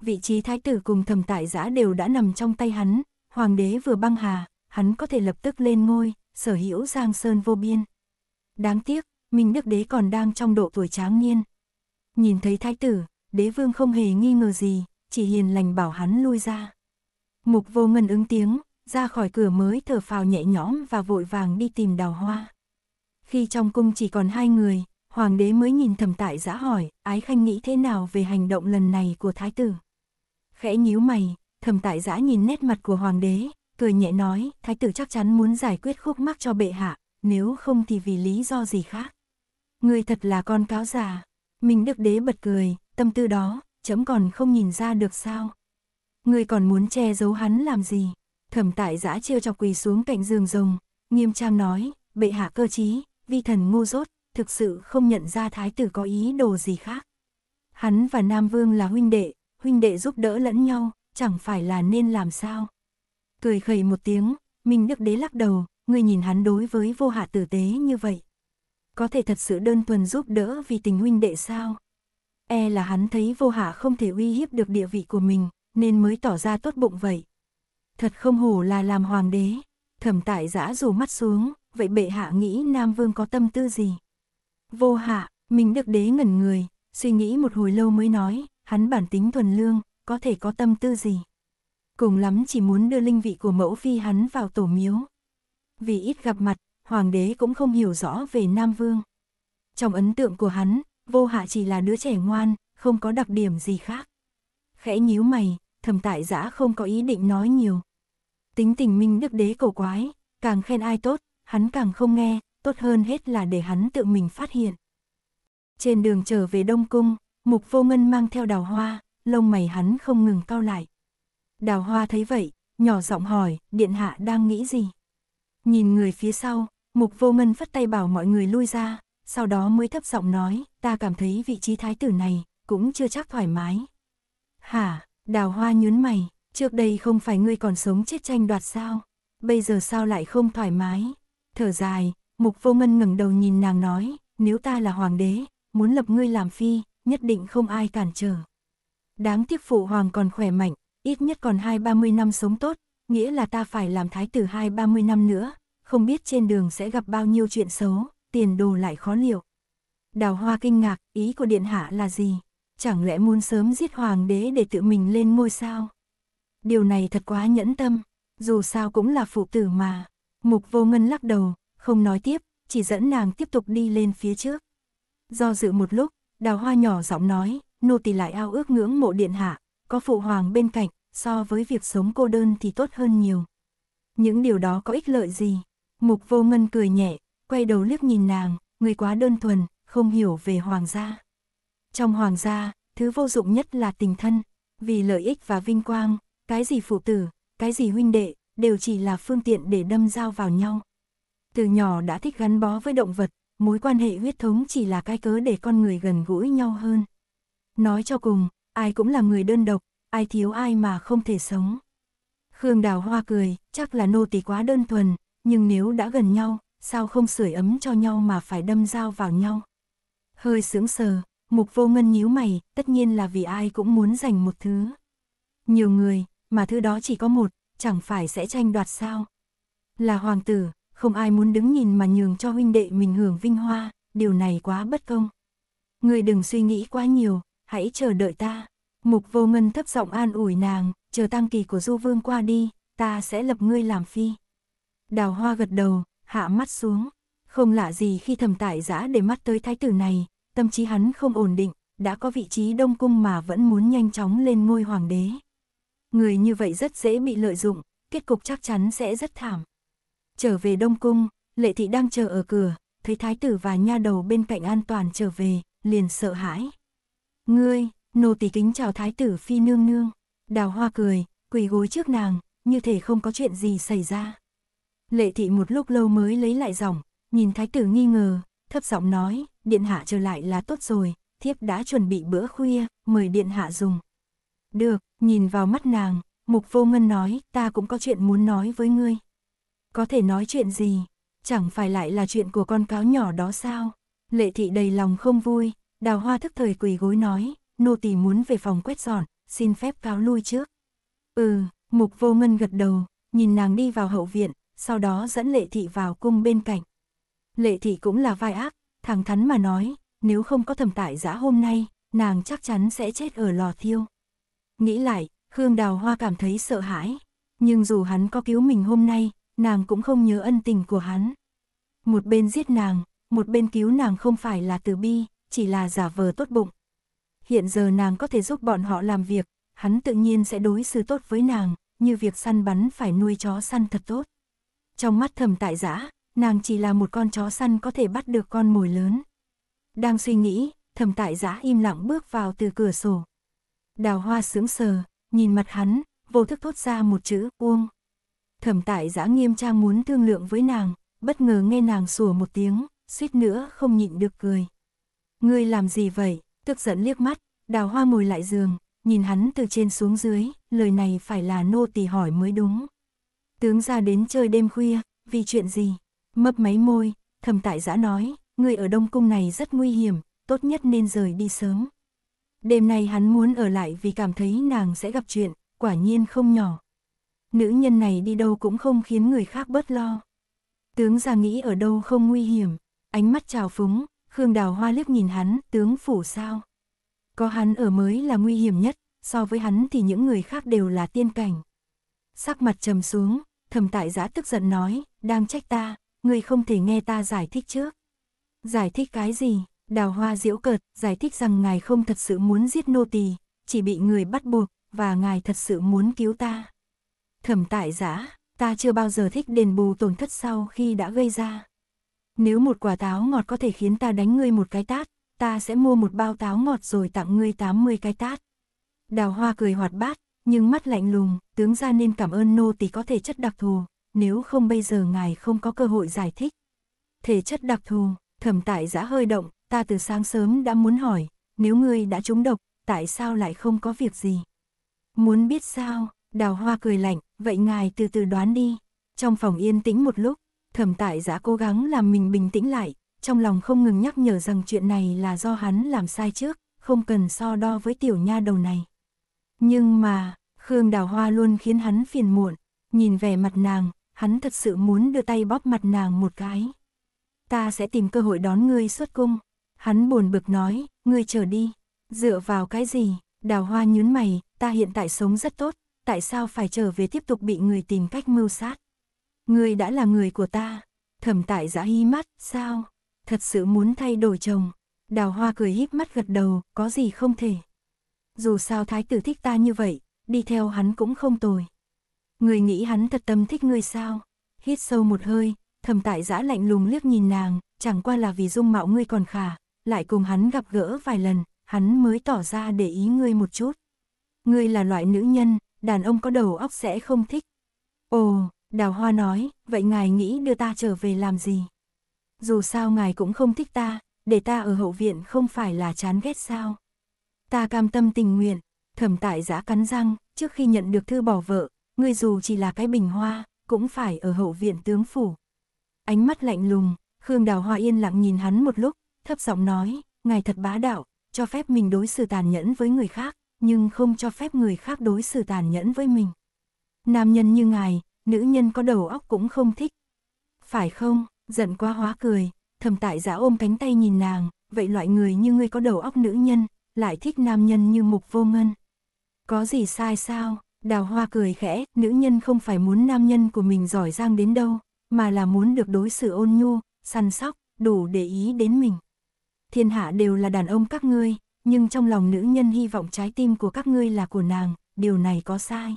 Vị trí thái tử cùng thầm tại giã đều đã nằm trong tay hắn, hoàng đế vừa băng hà, hắn có thể lập tức lên ngôi, sở hữu giang sơn vô biên. Đáng tiếc, Minh Đức Đế còn đang trong độ tuổi tráng niên, Nhìn thấy thái tử, đế vương không hề nghi ngờ gì, chỉ hiền lành bảo hắn lui ra. Mục vô ngân ứng tiếng, ra khỏi cửa mới thở phào nhẹ nhõm và vội vàng đi tìm đào hoa. Khi trong cung chỉ còn hai người, hoàng đế mới nhìn thầm tại giã hỏi, ái khanh nghĩ thế nào về hành động lần này của thái tử. Khẽ nhíu mày, thầm tại giã nhìn nét mặt của hoàng đế, cười nhẹ nói, thái tử chắc chắn muốn giải quyết khúc mắc cho bệ hạ, nếu không thì vì lý do gì khác. Người thật là con cáo già mình Đức Đế bật cười, tâm tư đó, chấm còn không nhìn ra được sao. Người còn muốn che giấu hắn làm gì? Thẩm tại giã trêu chọc quỳ xuống cạnh giường rồng, nghiêm trang nói, bệ hạ cơ trí, vi thần ngu dốt, thực sự không nhận ra thái tử có ý đồ gì khác. Hắn và Nam Vương là huynh đệ, huynh đệ giúp đỡ lẫn nhau, chẳng phải là nên làm sao. Cười khẩy một tiếng, Minh Đức Đế lắc đầu, người nhìn hắn đối với vô hạ tử tế như vậy, có thể thật sự đơn thuần giúp đỡ vì tình huynh đệ sao? E là hắn thấy vô hạ không thể uy hiếp được địa vị của mình, nên mới tỏ ra tốt bụng vậy. Thật không hổ là làm hoàng đế, thẩm tại giã rủ mắt xuống, vậy bệ hạ nghĩ Nam Vương có tâm tư gì? Vô hạ, mình được đế ngẩn người, suy nghĩ một hồi lâu mới nói, hắn bản tính thuần lương, có thể có tâm tư gì? Cùng lắm chỉ muốn đưa linh vị của mẫu phi hắn vào tổ miếu. Vì ít gặp mặt, hoàng đế cũng không hiểu rõ về Nam Vương. Trong ấn tượng của hắn, vô hạ chỉ là đứa trẻ ngoan, không có đặc điểm gì khác. Khẽ nhíu mày, thầm tại giã không có ý định nói nhiều. Tính tình minh đức đế cổ quái, càng khen ai tốt, hắn càng không nghe, tốt hơn hết là để hắn tự mình phát hiện. Trên đường trở về Đông Cung, Mục Vô Ngân mang theo đào hoa, lông mày hắn không ngừng cao lại. Đào hoa thấy vậy, nhỏ giọng hỏi, điện hạ đang nghĩ gì? Nhìn người phía sau, Mục vô ngân phất tay bảo mọi người lui ra, sau đó mới thấp giọng nói, ta cảm thấy vị trí thái tử này cũng chưa chắc thoải mái. Hả, đào hoa nhún mày, trước đây không phải ngươi còn sống chết tranh đoạt sao, bây giờ sao lại không thoải mái. Thở dài, mục vô ngân ngẩng đầu nhìn nàng nói, nếu ta là hoàng đế, muốn lập ngươi làm phi, nhất định không ai cản trở. Đáng tiếc phụ hoàng còn khỏe mạnh, ít nhất còn hai ba mươi năm sống tốt, nghĩa là ta phải làm thái tử hai ba mươi năm nữa, không biết trên đường sẽ gặp bao nhiêu chuyện xấu, tiền đồ lại khó liệu. Đào hoa kinh ngạc, ý của điện hạ là gì? Chẳng lẽ muốn sớm giết hoàng đế để tự mình lên ngôi sao? Điều này thật quá nhẫn tâm, dù sao cũng là phụ tử mà. Mục vô ngân lắc đầu, không nói tiếp, chỉ dẫn nàng tiếp tục đi lên phía trước. Do dự một lúc, đào hoa nhỏ giọng nói, nô tỳ lại ao ước ngưỡng mộ điện hạ, có phụ hoàng bên cạnh, so với việc sống cô đơn thì tốt hơn nhiều. Những điều đó có ích lợi gì? Mục vô ngân cười nhẹ, quay đầu liếc nhìn nàng, người quá đơn thuần, không hiểu về hoàng gia. Trong hoàng gia, thứ vô dụng nhất là tình thân, vì lợi ích và vinh quang, cái gì phụ tử, cái gì huynh đệ, đều chỉ là phương tiện để đâm dao vào nhau. Từ nhỏ đã thích gắn bó với động vật, mối quan hệ huyết thống chỉ là cái cớ để con người gần gũi nhau hơn. Nói cho cùng, ai cũng là người đơn độc, ai thiếu ai mà không thể sống. Khương Đào Hoa cười, chắc là nô tỳ quá đơn thuần, nhưng nếu đã gần nhau, sao không sưởi ấm cho nhau mà phải đâm dao vào nhau. Hơi sướng sờ, mục vô ngân nhíu mày, tất nhiên là vì ai cũng muốn giành một thứ. Nhiều người, mà thứ đó chỉ có một, chẳng phải sẽ tranh đoạt sao. Là hoàng tử, không ai muốn đứng nhìn mà nhường cho huynh đệ mình hưởng vinh hoa, điều này quá bất công. Người đừng suy nghĩ quá nhiều, hãy chờ đợi ta. Mục vô ngân thấp giọng an ủi nàng, chờ tăng kỳ của du vương qua đi, ta sẽ lập ngươi làm phi. Đào hoa gật đầu, hạ mắt xuống. Không lạ gì khi thẩm tại giã để mắt tới thái tử này, tâm trí hắn không ổn định, đã có vị trí đông cung mà vẫn muốn nhanh chóng lên ngôi hoàng đế. Người như vậy rất dễ bị lợi dụng, kết cục chắc chắn sẽ rất thảm. Trở về đông cung, lệ thị đang chờ ở cửa, thấy thái tử và nha đầu bên cạnh an toàn trở về, liền sợ hãi. Ngươi, nô tỳ kính chào thái tử phi nương nương. Đào hoa cười, quỳ gối trước nàng, như thể không có chuyện gì xảy ra. Lệ thị một lúc lâu mới lấy lại giọng, nhìn thái tử nghi ngờ, thấp giọng nói, điện hạ trở lại là tốt rồi, thiếp đã chuẩn bị bữa khuya, mời điện hạ dùng. Được, nhìn vào mắt nàng, mục vô ngân nói, ta cũng có chuyện muốn nói với ngươi. Có thể nói chuyện gì, chẳng phải lại là chuyện của con cáo nhỏ đó sao? Lệ thị đầy lòng không vui, đào hoa thức thời quỳ gối nói, nô tỳ muốn về phòng quét dọn, xin phép cáo lui trước. Ừ, mục vô ngân gật đầu, nhìn nàng đi vào hậu viện, sau đó dẫn lệ thị vào cung bên cạnh. Lệ thị cũng là vai ác, thẳng thắn mà nói, nếu không có thẩm tại giã hôm nay, nàng chắc chắn sẽ chết ở lò thiêu. Nghĩ lại, Khương Đào Hoa cảm thấy sợ hãi, nhưng dù hắn có cứu mình hôm nay, nàng cũng không nhớ ân tình của hắn. Một bên giết nàng, một bên cứu nàng không phải là từ bi, chỉ là giả vờ tốt bụng. Hiện giờ nàng có thể giúp bọn họ làm việc, hắn tự nhiên sẽ đối xử tốt với nàng, như việc săn bắn phải nuôi chó săn thật tốt. Trong mắt thầm tại giã, nàng chỉ là một con chó săn có thể bắt được con mồi lớn. Đang suy nghĩ, thầm tại giã im lặng bước vào từ cửa sổ. Đào hoa sướng sờ, nhìn mặt hắn, vô thức thốt ra một chữ uông. thầm tại giã nghiêm trang muốn thương lượng với nàng, bất ngờ nghe nàng sủa một tiếng, suýt nữa không nhịn được cười. Ngươi làm gì vậy? Tức giận liếc mắt, đào hoa ngồi lại giường, nhìn hắn từ trên xuống dưới, lời này phải là nô tỳ hỏi mới đúng. Tướng ra đến chơi đêm khuya, vì chuyện gì? Mấp máy môi, thầm tại giã nói, người ở Đông Cung này rất nguy hiểm, tốt nhất nên rời đi sớm. Đêm nay hắn muốn ở lại vì cảm thấy nàng sẽ gặp chuyện, quả nhiên không nhỏ. Nữ nhân này đi đâu cũng không khiến người khác bớt lo. Tướng ra nghĩ ở đâu không nguy hiểm, ánh mắt trào phúng, Khương Đào Hoa liếc nhìn hắn, tướng phủ sao? Có hắn ở mới là nguy hiểm nhất, so với hắn thì những người khác đều là tiên cảnh. Sắc mặt trầm xuống, thẩm tại giã tức giận nói, đang trách ta, người không thể nghe ta giải thích trước. Giải thích cái gì? Đào hoa diễu cợt, giải thích rằng ngài không thật sự muốn giết nô tỳ, chỉ bị người bắt buộc, và ngài thật sự muốn cứu ta. Thẩm tại giã, ta chưa bao giờ thích đền bù tổn thất sau khi đã gây ra. Nếu một quả táo ngọt có thể khiến ta đánh ngươi một cái tát, ta sẽ mua một bao táo ngọt rồi tặng ngươi 80 cái tát. Đào hoa cười hoạt bát, nhưng mắt lạnh lùng, tướng ra nên cảm ơn nô tỳ có thể chất đặc thù, nếu không bây giờ ngài không có cơ hội giải thích. Thể chất đặc thù, thẩm tại giã hơi động, ta từ sáng sớm đã muốn hỏi, nếu ngươi đã trúng độc, tại sao lại không có việc gì? Muốn biết sao, đào hoa cười lạnh, vậy ngài từ từ đoán đi. Trong phòng yên tĩnh một lúc, thẩm tại giã cố gắng làm mình bình tĩnh lại, trong lòng không ngừng nhắc nhở rằng chuyện này là do hắn làm sai trước, không cần so đo với tiểu nha đầu này. Nhưng mà, Khương Đào Hoa luôn khiến hắn phiền muộn, nhìn vẻ mặt nàng, hắn thật sự muốn đưa tay bóp mặt nàng một cái. Ta sẽ tìm cơ hội đón ngươi xuất cung. Hắn buồn bực nói, ngươi chờ đi, dựa vào cái gì, đào hoa nhún mày, ta hiện tại sống rất tốt, tại sao phải trở về tiếp tục bị người tìm cách mưu sát. Ngươi đã là người của ta, thẩm tại giã hí mắt, sao, thật sự muốn thay đổi chồng. Đào hoa cười híp mắt gật đầu, có gì không thể dù sao thái tử thích ta như vậy, đi theo hắn cũng không tồi. Người nghĩ hắn thật tâm thích ngươi sao? Hít sâu một hơi, thầm tại giã lạnh lùng liếc nhìn nàng, chẳng qua là vì dung mạo ngươi còn khả, lại cùng hắn gặp gỡ vài lần, hắn mới tỏ ra để ý ngươi một chút. Ngươi là loại nữ nhân, đàn ông có đầu óc sẽ không thích. Ồ, đào hoa nói, vậy ngài nghĩ đưa ta trở về làm gì? Dù sao ngài cũng không thích ta, để ta ở hậu viện không phải là chán ghét sao? Ta cam tâm tình nguyện, thẩm tại giã cắn răng, trước khi nhận được thư bỏ vợ, ngươi dù chỉ là cái bình hoa, cũng phải ở hậu viện tướng phủ. Ánh mắt lạnh lùng, Khương Đào Hoa yên lặng nhìn hắn một lúc, thấp giọng nói, ngài thật bá đạo, cho phép mình đối xử tàn nhẫn với người khác, nhưng không cho phép người khác đối xử tàn nhẫn với mình. Nam nhân như ngài, nữ nhân có đầu óc cũng không thích. Phải không, giận quá hóa cười, thầm tại giã ôm cánh tay nhìn nàng, vậy loại người như ngươi có đầu óc nữ nhân, lại thích nam nhân như mục vô ngân. Có gì sai sao? Đào hoa cười khẽ, nữ nhân không phải muốn nam nhân của mình giỏi giang đến đâu, mà là muốn được đối xử ôn nhu, săn sóc, đủ để ý đến mình. Thiên hạ đều là đàn ông các ngươi, nhưng trong lòng nữ nhân hy vọng trái tim của các ngươi là của nàng, điều này có sai.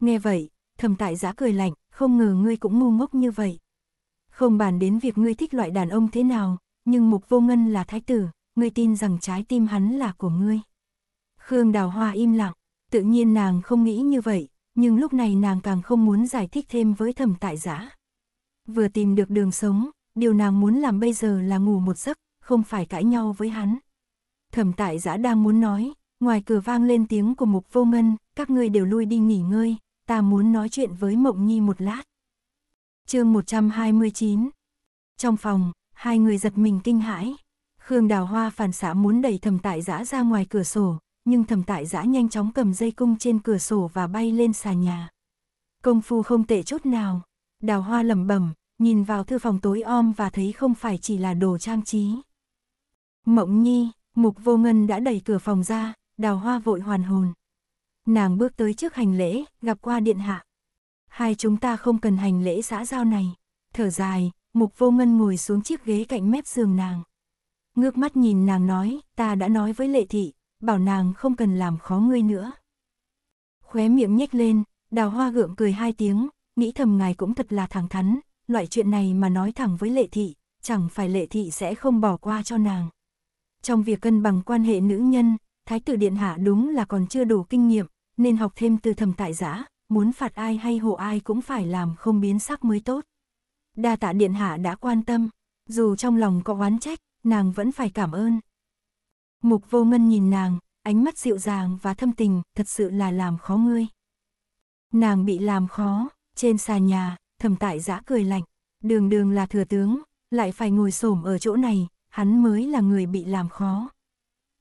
Nghe vậy, thầm tại giã cười lạnh, không ngờ ngươi cũng ngu ngốc như vậy. Không bàn đến việc ngươi thích loại đàn ông thế nào, nhưng mục vô ngân là thái tử, ngươi tin rằng trái tim hắn là của ngươi. Khương Đào Hoa im lặng, tự nhiên nàng không nghĩ như vậy, nhưng lúc này nàng càng không muốn giải thích thêm với thẩm tại giã. Vừa tìm được đường sống, điều nàng muốn làm bây giờ là ngủ một giấc, không phải cãi nhau với hắn. Thẩm tại giã đang muốn nói, ngoài cửa vang lên tiếng của mục vô ngân, các ngươi đều lui đi nghỉ ngơi, ta muốn nói chuyện với Mộng Nhi một lát. chương 129 Trong phòng, hai người giật mình kinh hãi. Khương Đào Hoa phản xạ muốn đẩy thầm tại giã ra ngoài cửa sổ, nhưng thầm tại giã nhanh chóng cầm dây cung trên cửa sổ và bay lên xà nhà. Công phu không tệ chút nào, Đào Hoa lẩm bẩm, nhìn vào thư phòng tối om và thấy không phải chỉ là đồ trang trí. Mộng Nhi, Mục Vô Ngân đã đẩy cửa phòng ra, Đào Hoa vội hoàn hồn. Nàng bước tới trước hành lễ, gặp qua điện hạ. Hai chúng ta không cần hành lễ xã giao này. Thở dài, Mục Vô Ngân ngồi xuống chiếc ghế cạnh mép giường nàng ngước mắt nhìn nàng nói, ta đã nói với lệ thị, bảo nàng không cần làm khó ngươi nữa. Khóe miệng nhếch lên, đào hoa gượng cười hai tiếng, nghĩ thầm ngài cũng thật là thẳng thắn, loại chuyện này mà nói thẳng với lệ thị, chẳng phải lệ thị sẽ không bỏ qua cho nàng. Trong việc cân bằng quan hệ nữ nhân, Thái tử Điện Hạ đúng là còn chưa đủ kinh nghiệm, nên học thêm từ thầm tại giã, muốn phạt ai hay hộ ai cũng phải làm không biến sắc mới tốt. Đa tạ Điện Hạ đã quan tâm, dù trong lòng có oán trách, nàng vẫn phải cảm ơn. Mục vô ngân nhìn nàng, ánh mắt dịu dàng và thâm tình, thật sự là làm khó ngươi. Nàng bị làm khó, trên xà nhà, thầm tại giã cười lạnh, đường đường là thừa tướng, lại phải ngồi xổm ở chỗ này, hắn mới là người bị làm khó.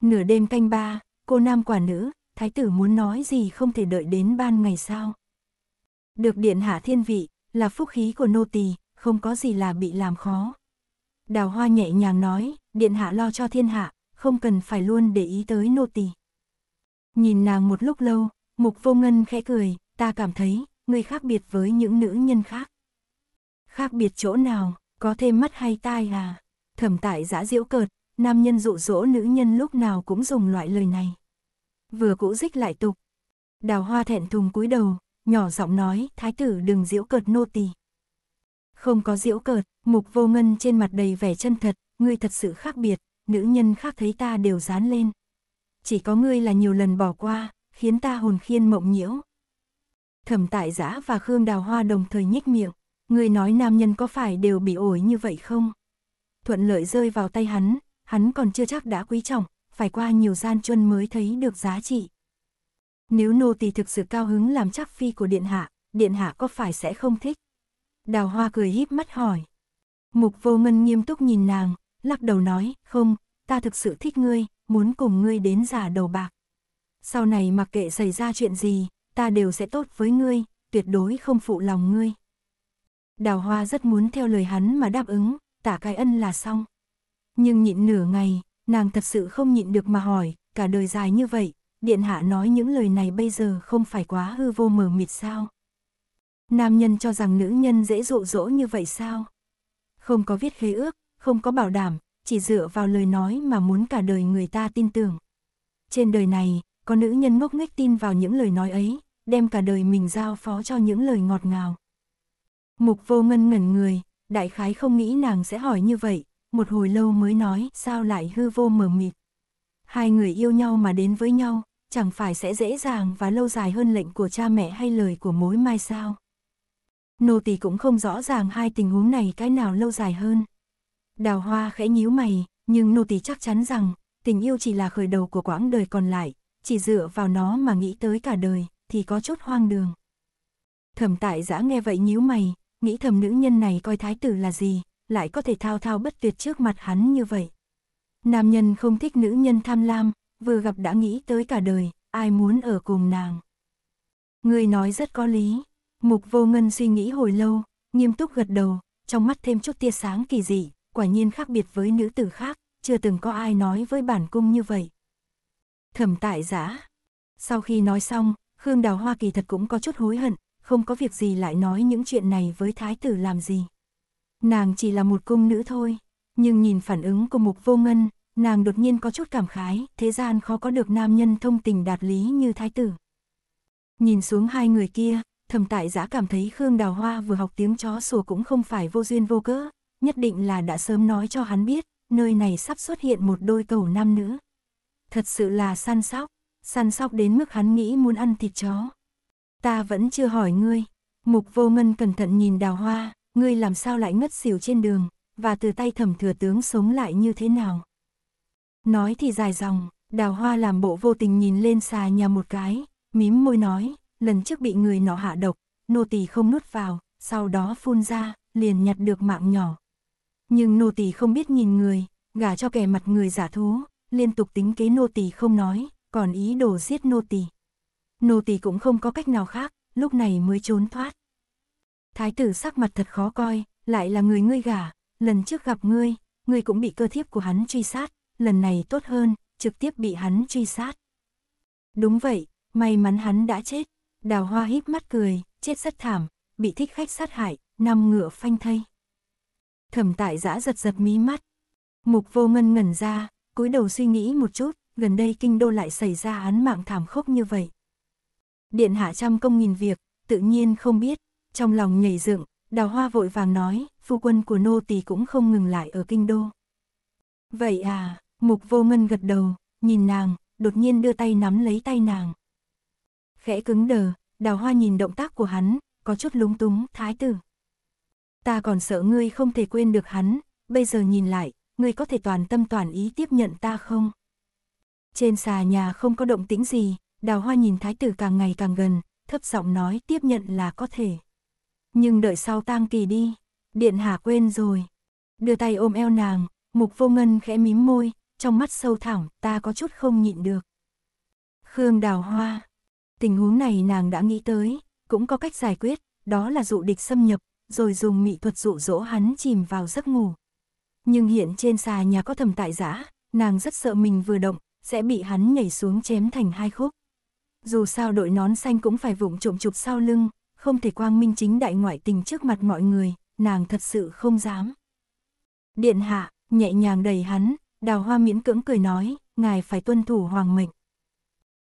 Nửa đêm canh ba, cô nam quả nữ, thái tử muốn nói gì không thể đợi đến ban ngày sao. Được điện hạ thiên vị, là phúc khí của nô tỳ, không có gì là bị làm khó. Đào hoa nhẹ nhàng nói, điện hạ lo cho thiên hạ, không cần phải luôn để ý tới nô tỳ. Nhìn nàng một lúc lâu, mục vô ngân khẽ cười, ta cảm thấy, ngươi khác biệt với những nữ nhân khác. Khác biệt chỗ nào, có thêm mắt hay tai à? Thẩm tại giã diễu cợt, nam nhân dụ dỗ nữ nhân lúc nào cũng dùng loại lời này. Vừa cũ dích lại tục. Đào hoa thẹn thùng cúi đầu, nhỏ giọng nói, thái tử đừng diễu cợt nô tỳ. Không có diễu cợt, mục vô ngân trên mặt đầy vẻ chân thật, ngươi thật sự khác biệt, nữ nhân khác thấy ta đều dán lên. Chỉ có ngươi là nhiều lần bỏ qua, khiến ta hồn khiên mộng nhiễu. Thẩm tại giã và Khương Đào Hoa đồng thời nhích miệng, ngươi nói nam nhân có phải đều bị ổi như vậy không? Thuận lợi rơi vào tay hắn, hắn còn chưa chắc đã quý trọng, phải qua nhiều gian chuân mới thấy được giá trị. Nếu nô tỳ thực sự cao hứng làm chắc phi của điện hạ, điện hạ có phải sẽ không thích? đào hoa cười híp mắt hỏi. Mục vô ngân nghiêm túc nhìn nàng, lắc đầu nói, không, ta thực sự thích ngươi, muốn cùng ngươi đến giả đầu bạc. Sau này mặc kệ xảy ra chuyện gì, ta đều sẽ tốt với ngươi, tuyệt đối không phụ lòng ngươi. Đào hoa rất muốn theo lời hắn mà đáp ứng, tả cái ân là xong. Nhưng nhịn nửa ngày, nàng thật sự không nhịn được mà hỏi, cả đời dài như vậy, điện hạ nói những lời này bây giờ không phải quá hư vô mờ mịt sao. Nam nhân cho rằng nữ nhân dễ dụ dỗ như vậy sao? Không có viết khế ước, không có bảo đảm, chỉ dựa vào lời nói mà muốn cả đời người ta tin tưởng. Trên đời này, có nữ nhân ngốc nghếch tin vào những lời nói ấy, đem cả đời mình giao phó cho những lời ngọt ngào. Mục vô ngân ngẩn người, đại khái không nghĩ nàng sẽ hỏi như vậy, một hồi lâu mới nói sao lại hư vô mờ mịt. Hai người yêu nhau mà đến với nhau, chẳng phải sẽ dễ dàng và lâu dài hơn lệnh của cha mẹ hay lời của mối mai sao nô tỳ cũng không rõ ràng hai tình huống này cái nào lâu dài hơn. Đào hoa khẽ nhíu mày, nhưng nô tỳ chắc chắn rằng, tình yêu chỉ là khởi đầu của quãng đời còn lại, chỉ dựa vào nó mà nghĩ tới cả đời, thì có chút hoang đường. Thẩm tại giã nghe vậy nhíu mày, nghĩ thầm nữ nhân này coi thái tử là gì, lại có thể thao thao bất tuyệt trước mặt hắn như vậy. Nam nhân không thích nữ nhân tham lam, vừa gặp đã nghĩ tới cả đời, ai muốn ở cùng nàng. Người nói rất có lý, Mục vô ngân suy nghĩ hồi lâu, nghiêm túc gật đầu, trong mắt thêm chút tia sáng kỳ dị, quả nhiên khác biệt với nữ tử khác, chưa từng có ai nói với bản cung như vậy. Thẩm tại giã. Sau khi nói xong, Khương Đào Hoa kỳ thật cũng có chút hối hận, không có việc gì lại nói những chuyện này với thái tử làm gì. Nàng chỉ là một cung nữ thôi, nhưng nhìn phản ứng của mục vô ngân, nàng đột nhiên có chút cảm khái, thế gian khó có được nam nhân thông tình đạt lý như thái tử. Nhìn xuống hai người kia, thầm tại giã cảm thấy Khương Đào Hoa vừa học tiếng chó sủa cũng không phải vô duyên vô cớ, nhất định là đã sớm nói cho hắn biết, nơi này sắp xuất hiện một đôi cầu nam nữ. Thật sự là săn sóc, săn sóc đến mức hắn nghĩ muốn ăn thịt chó. Ta vẫn chưa hỏi ngươi, mục vô ngân cẩn thận nhìn đào hoa, ngươi làm sao lại ngất xỉu trên đường, và từ tay thẩm thừa tướng sống lại như thế nào. Nói thì dài dòng, đào hoa làm bộ vô tình nhìn lên xà nhà một cái, mím môi nói, lần trước bị người nọ hạ độc, nô tỳ không nuốt vào, sau đó phun ra, liền nhặt được mạng nhỏ. Nhưng nô tỳ không biết nhìn người, gả cho kẻ mặt người giả thú, liên tục tính kế nô tỳ không nói, còn ý đồ giết nô tỳ. Nô tỳ cũng không có cách nào khác, lúc này mới trốn thoát. Thái tử sắc mặt thật khó coi, lại là người ngươi gả, lần trước gặp ngươi, ngươi cũng bị cơ thiếp của hắn truy sát, lần này tốt hơn, trực tiếp bị hắn truy sát. Đúng vậy, may mắn hắn đã chết. Đào hoa híp mắt cười, chết rất thảm, bị thích khách sát hại, nằm ngựa phanh thây. Thẩm tại giã giật giật mí mắt. Mục vô ngân ngẩn ra, cúi đầu suy nghĩ một chút, gần đây kinh đô lại xảy ra án mạng thảm khốc như vậy. Điện hạ trăm công nghìn việc, tự nhiên không biết, trong lòng nhảy dựng, đào hoa vội vàng nói, phu quân của nô tỳ cũng không ngừng lại ở kinh đô. Vậy à, mục vô ngân gật đầu, nhìn nàng, đột nhiên đưa tay nắm lấy tay nàng khẽ cứng đờ, đào hoa nhìn động tác của hắn, có chút lúng túng, thái tử. Ta còn sợ ngươi không thể quên được hắn, bây giờ nhìn lại, ngươi có thể toàn tâm toàn ý tiếp nhận ta không? Trên xà nhà không có động tĩnh gì, đào hoa nhìn thái tử càng ngày càng gần, thấp giọng nói tiếp nhận là có thể. Nhưng đợi sau tang kỳ đi, điện hạ quên rồi. Đưa tay ôm eo nàng, mục vô ngân khẽ mím môi, trong mắt sâu thẳm ta có chút không nhịn được. Khương đào hoa, Tình huống này nàng đã nghĩ tới, cũng có cách giải quyết, đó là dụ địch xâm nhập, rồi dùng mị thuật dụ dỗ hắn chìm vào giấc ngủ. Nhưng hiện trên xà nhà có thầm tại giã, nàng rất sợ mình vừa động, sẽ bị hắn nhảy xuống chém thành hai khúc. Dù sao đội nón xanh cũng phải vụng trộm chụp sau lưng, không thể quang minh chính đại ngoại tình trước mặt mọi người, nàng thật sự không dám. Điện hạ, nhẹ nhàng đẩy hắn, đào hoa miễn cưỡng cười nói, ngài phải tuân thủ hoàng mệnh.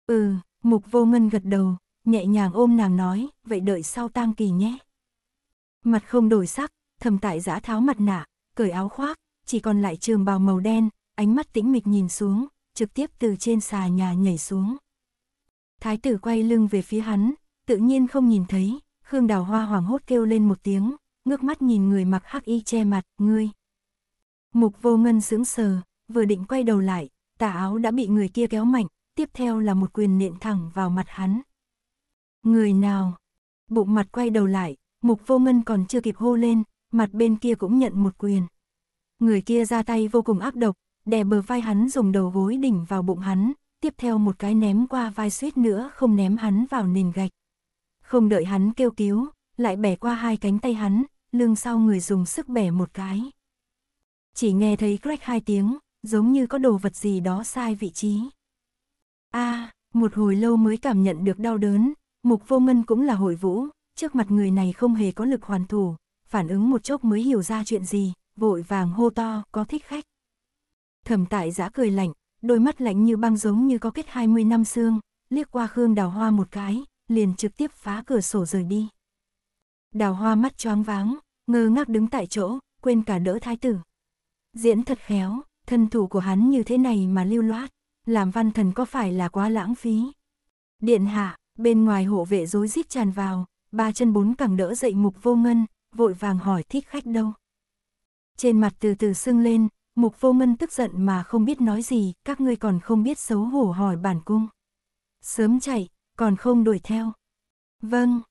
Ừ, Mục vô ngân gật đầu, nhẹ nhàng ôm nàng nói, vậy đợi sau tang kỳ nhé. Mặt không đổi sắc, thầm tại giã tháo mặt nạ, cởi áo khoác, chỉ còn lại trường bào màu đen, ánh mắt tĩnh mịch nhìn xuống, trực tiếp từ trên xà nhà nhảy xuống. Thái tử quay lưng về phía hắn, tự nhiên không nhìn thấy, Khương Đào Hoa hoảng hốt kêu lên một tiếng, ngước mắt nhìn người mặc hắc y che mặt, ngươi. Mục vô ngân sững sờ, vừa định quay đầu lại, tà áo đã bị người kia kéo mạnh, tiếp theo là một quyền nện thẳng vào mặt hắn. Người nào? Bụng mặt quay đầu lại, mục vô ngân còn chưa kịp hô lên, mặt bên kia cũng nhận một quyền. Người kia ra tay vô cùng ác độc, đè bờ vai hắn dùng đầu gối đỉnh vào bụng hắn, tiếp theo một cái ném qua vai suýt nữa không ném hắn vào nền gạch. Không đợi hắn kêu cứu, lại bẻ qua hai cánh tay hắn, lưng sau người dùng sức bẻ một cái. Chỉ nghe thấy crack hai tiếng, giống như có đồ vật gì đó sai vị trí a à, một hồi lâu mới cảm nhận được đau đớn, mục vô ngân cũng là hội vũ, trước mặt người này không hề có lực hoàn thủ, phản ứng một chốc mới hiểu ra chuyện gì, vội vàng hô to, có thích khách. Thẩm tại giã cười lạnh, đôi mắt lạnh như băng giống như có kết 20 năm xương, liếc qua Khương Đào Hoa một cái, liền trực tiếp phá cửa sổ rời đi. Đào Hoa mắt choáng váng, ngơ ngác đứng tại chỗ, quên cả đỡ thái tử. Diễn thật khéo, thân thủ của hắn như thế này mà lưu loát làm văn thần có phải là quá lãng phí? Điện hạ, bên ngoài hộ vệ rối rít tràn vào, ba chân bốn cẳng đỡ dậy mục vô ngân, vội vàng hỏi thích khách đâu. Trên mặt từ từ sưng lên, mục vô ngân tức giận mà không biết nói gì, các ngươi còn không biết xấu hổ hỏi bản cung. Sớm chạy, còn không đuổi theo. Vâng,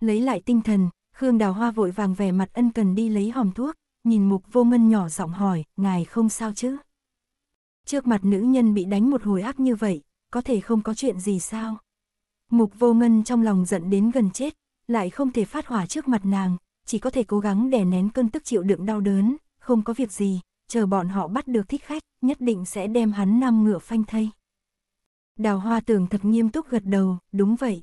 lấy lại tinh thần, Khương Đào Hoa vội vàng vẻ mặt ân cần đi lấy hòm thuốc, nhìn mục vô ngân nhỏ giọng hỏi, ngài không sao chứ? trước mặt nữ nhân bị đánh một hồi ác như vậy, có thể không có chuyện gì sao? Mục vô ngân trong lòng giận đến gần chết, lại không thể phát hỏa trước mặt nàng, chỉ có thể cố gắng đè nén cơn tức chịu đựng đau đớn, không có việc gì, chờ bọn họ bắt được thích khách, nhất định sẽ đem hắn năm ngựa phanh thây. Đào hoa tưởng thật nghiêm túc gật đầu, đúng vậy.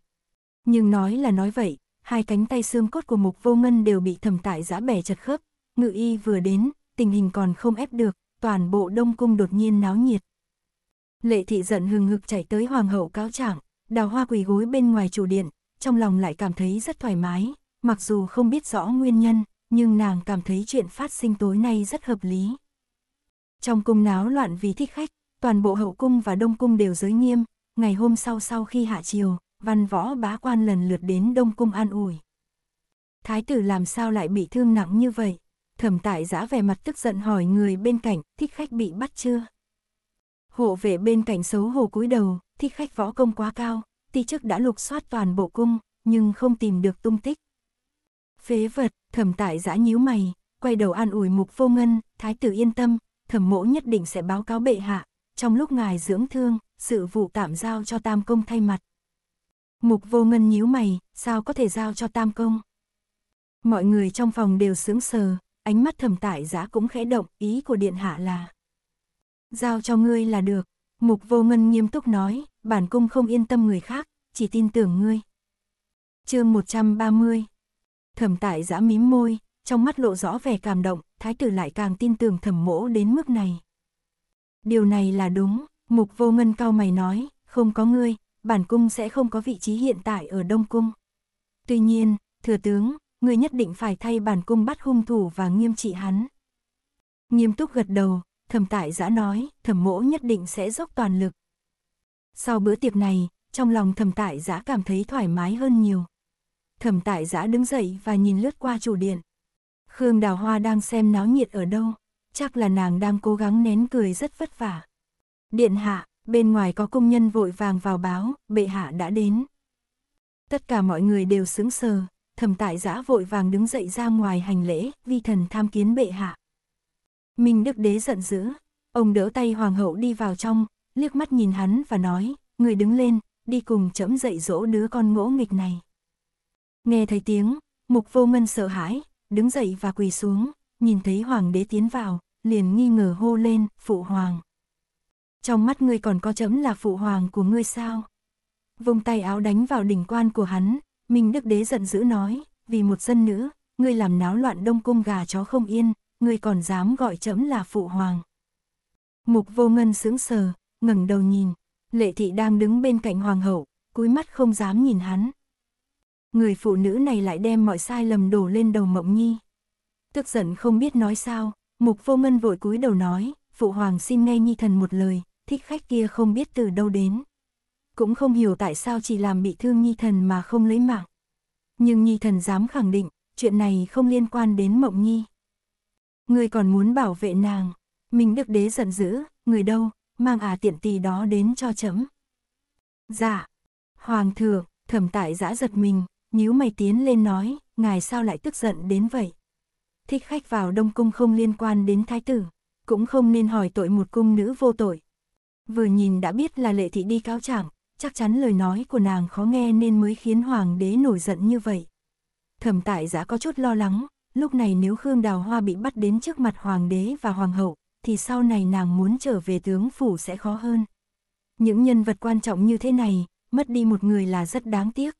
Nhưng nói là nói vậy, hai cánh tay xương cốt của mục vô ngân đều bị thẩm tại giã bẻ chật khớp, ngự y vừa đến, tình hình còn không ép được, toàn bộ Đông Cung đột nhiên náo nhiệt. Lệ thị giận hừng hực chạy tới Hoàng hậu cáo trạng, đào hoa quỳ gối bên ngoài chủ điện, trong lòng lại cảm thấy rất thoải mái, mặc dù không biết rõ nguyên nhân, nhưng nàng cảm thấy chuyện phát sinh tối nay rất hợp lý. Trong cung náo loạn vì thích khách, toàn bộ hậu cung và đông cung đều giới nghiêm, ngày hôm sau sau khi hạ chiều, văn võ bá quan lần lượt đến đông cung an ủi. Thái tử làm sao lại bị thương nặng như vậy? Thẩm tại giã vẻ mặt tức giận hỏi người bên cạnh, thích khách bị bắt chưa? Hộ vệ bên cạnh xấu hổ cúi đầu, thích khách võ công quá cao, ti chức đã lục soát toàn bộ cung, nhưng không tìm được tung tích. Phế vật, thẩm tại giã nhíu mày, quay đầu an ủi mục vô ngân, thái tử yên tâm, thẩm mỗ nhất định sẽ báo cáo bệ hạ, trong lúc ngài dưỡng thương, sự vụ tạm giao cho tam công thay mặt. Mục vô ngân nhíu mày, sao có thể giao cho tam công? Mọi người trong phòng đều sướng sờ, ánh mắt thầm tại giã cũng khẽ động, ý của điện hạ là. Giao cho ngươi là được, mục vô ngân nghiêm túc nói, bản cung không yên tâm người khác, chỉ tin tưởng ngươi. chương 130 thầm tại giã mím môi, trong mắt lộ rõ vẻ cảm động, thái tử lại càng tin tưởng thẩm mỗ đến mức này. Điều này là đúng, mục vô ngân cao mày nói, không có ngươi, bản cung sẽ không có vị trí hiện tại ở Đông Cung. Tuy nhiên, thừa tướng, ngươi nhất định phải thay bản cung bắt hung thủ và nghiêm trị hắn. Nghiêm túc gật đầu, thẩm tại giã nói, thẩm mỗ nhất định sẽ dốc toàn lực. Sau bữa tiệc này, trong lòng thẩm tại giã cảm thấy thoải mái hơn nhiều. Thẩm tại giã đứng dậy và nhìn lướt qua chủ điện. Khương Đào Hoa đang xem náo nhiệt ở đâu, chắc là nàng đang cố gắng nén cười rất vất vả. Điện hạ, bên ngoài có công nhân vội vàng vào báo, bệ hạ đã đến. Tất cả mọi người đều sững sờ, thầm tại giã vội vàng đứng dậy ra ngoài hành lễ, vi thần tham kiến bệ hạ. Minh đức đế giận dữ, ông đỡ tay hoàng hậu đi vào trong, liếc mắt nhìn hắn và nói, người đứng lên, đi cùng chấm dậy dỗ đứa con ngỗ nghịch này. Nghe thấy tiếng, mục vô ngân sợ hãi, đứng dậy và quỳ xuống, nhìn thấy hoàng đế tiến vào, liền nghi ngờ hô lên, phụ hoàng. Trong mắt ngươi còn có chấm là phụ hoàng của ngươi sao? Vông tay áo đánh vào đỉnh quan của hắn, Minh Đức Đế giận dữ nói, vì một dân nữ, ngươi làm náo loạn đông cung gà chó không yên, ngươi còn dám gọi chấm là phụ hoàng. Mục vô ngân sững sờ, ngẩng đầu nhìn, lệ thị đang đứng bên cạnh hoàng hậu, cúi mắt không dám nhìn hắn. Người phụ nữ này lại đem mọi sai lầm đổ lên đầu mộng nhi. Tức giận không biết nói sao, mục vô ngân vội cúi đầu nói, phụ hoàng xin nghe nhi thần một lời, thích khách kia không biết từ đâu đến cũng không hiểu tại sao chỉ làm bị thương Nhi Thần mà không lấy mạng. Nhưng Nhi Thần dám khẳng định, chuyện này không liên quan đến Mộng Nhi. Người còn muốn bảo vệ nàng, mình được đế giận dữ, người đâu, mang à tiện tì đó đến cho chấm. Dạ, Hoàng thượng, thẩm tại giã giật mình, nhíu mày tiến lên nói, ngài sao lại tức giận đến vậy? Thích khách vào Đông Cung không liên quan đến thái tử, cũng không nên hỏi tội một cung nữ vô tội. Vừa nhìn đã biết là lệ thị đi cáo trạng, chắc chắn lời nói của nàng khó nghe nên mới khiến hoàng đế nổi giận như vậy. Thẩm tại giã có chút lo lắng, lúc này nếu Khương Đào Hoa bị bắt đến trước mặt hoàng đế và hoàng hậu, thì sau này nàng muốn trở về tướng phủ sẽ khó hơn. Những nhân vật quan trọng như thế này, mất đi một người là rất đáng tiếc.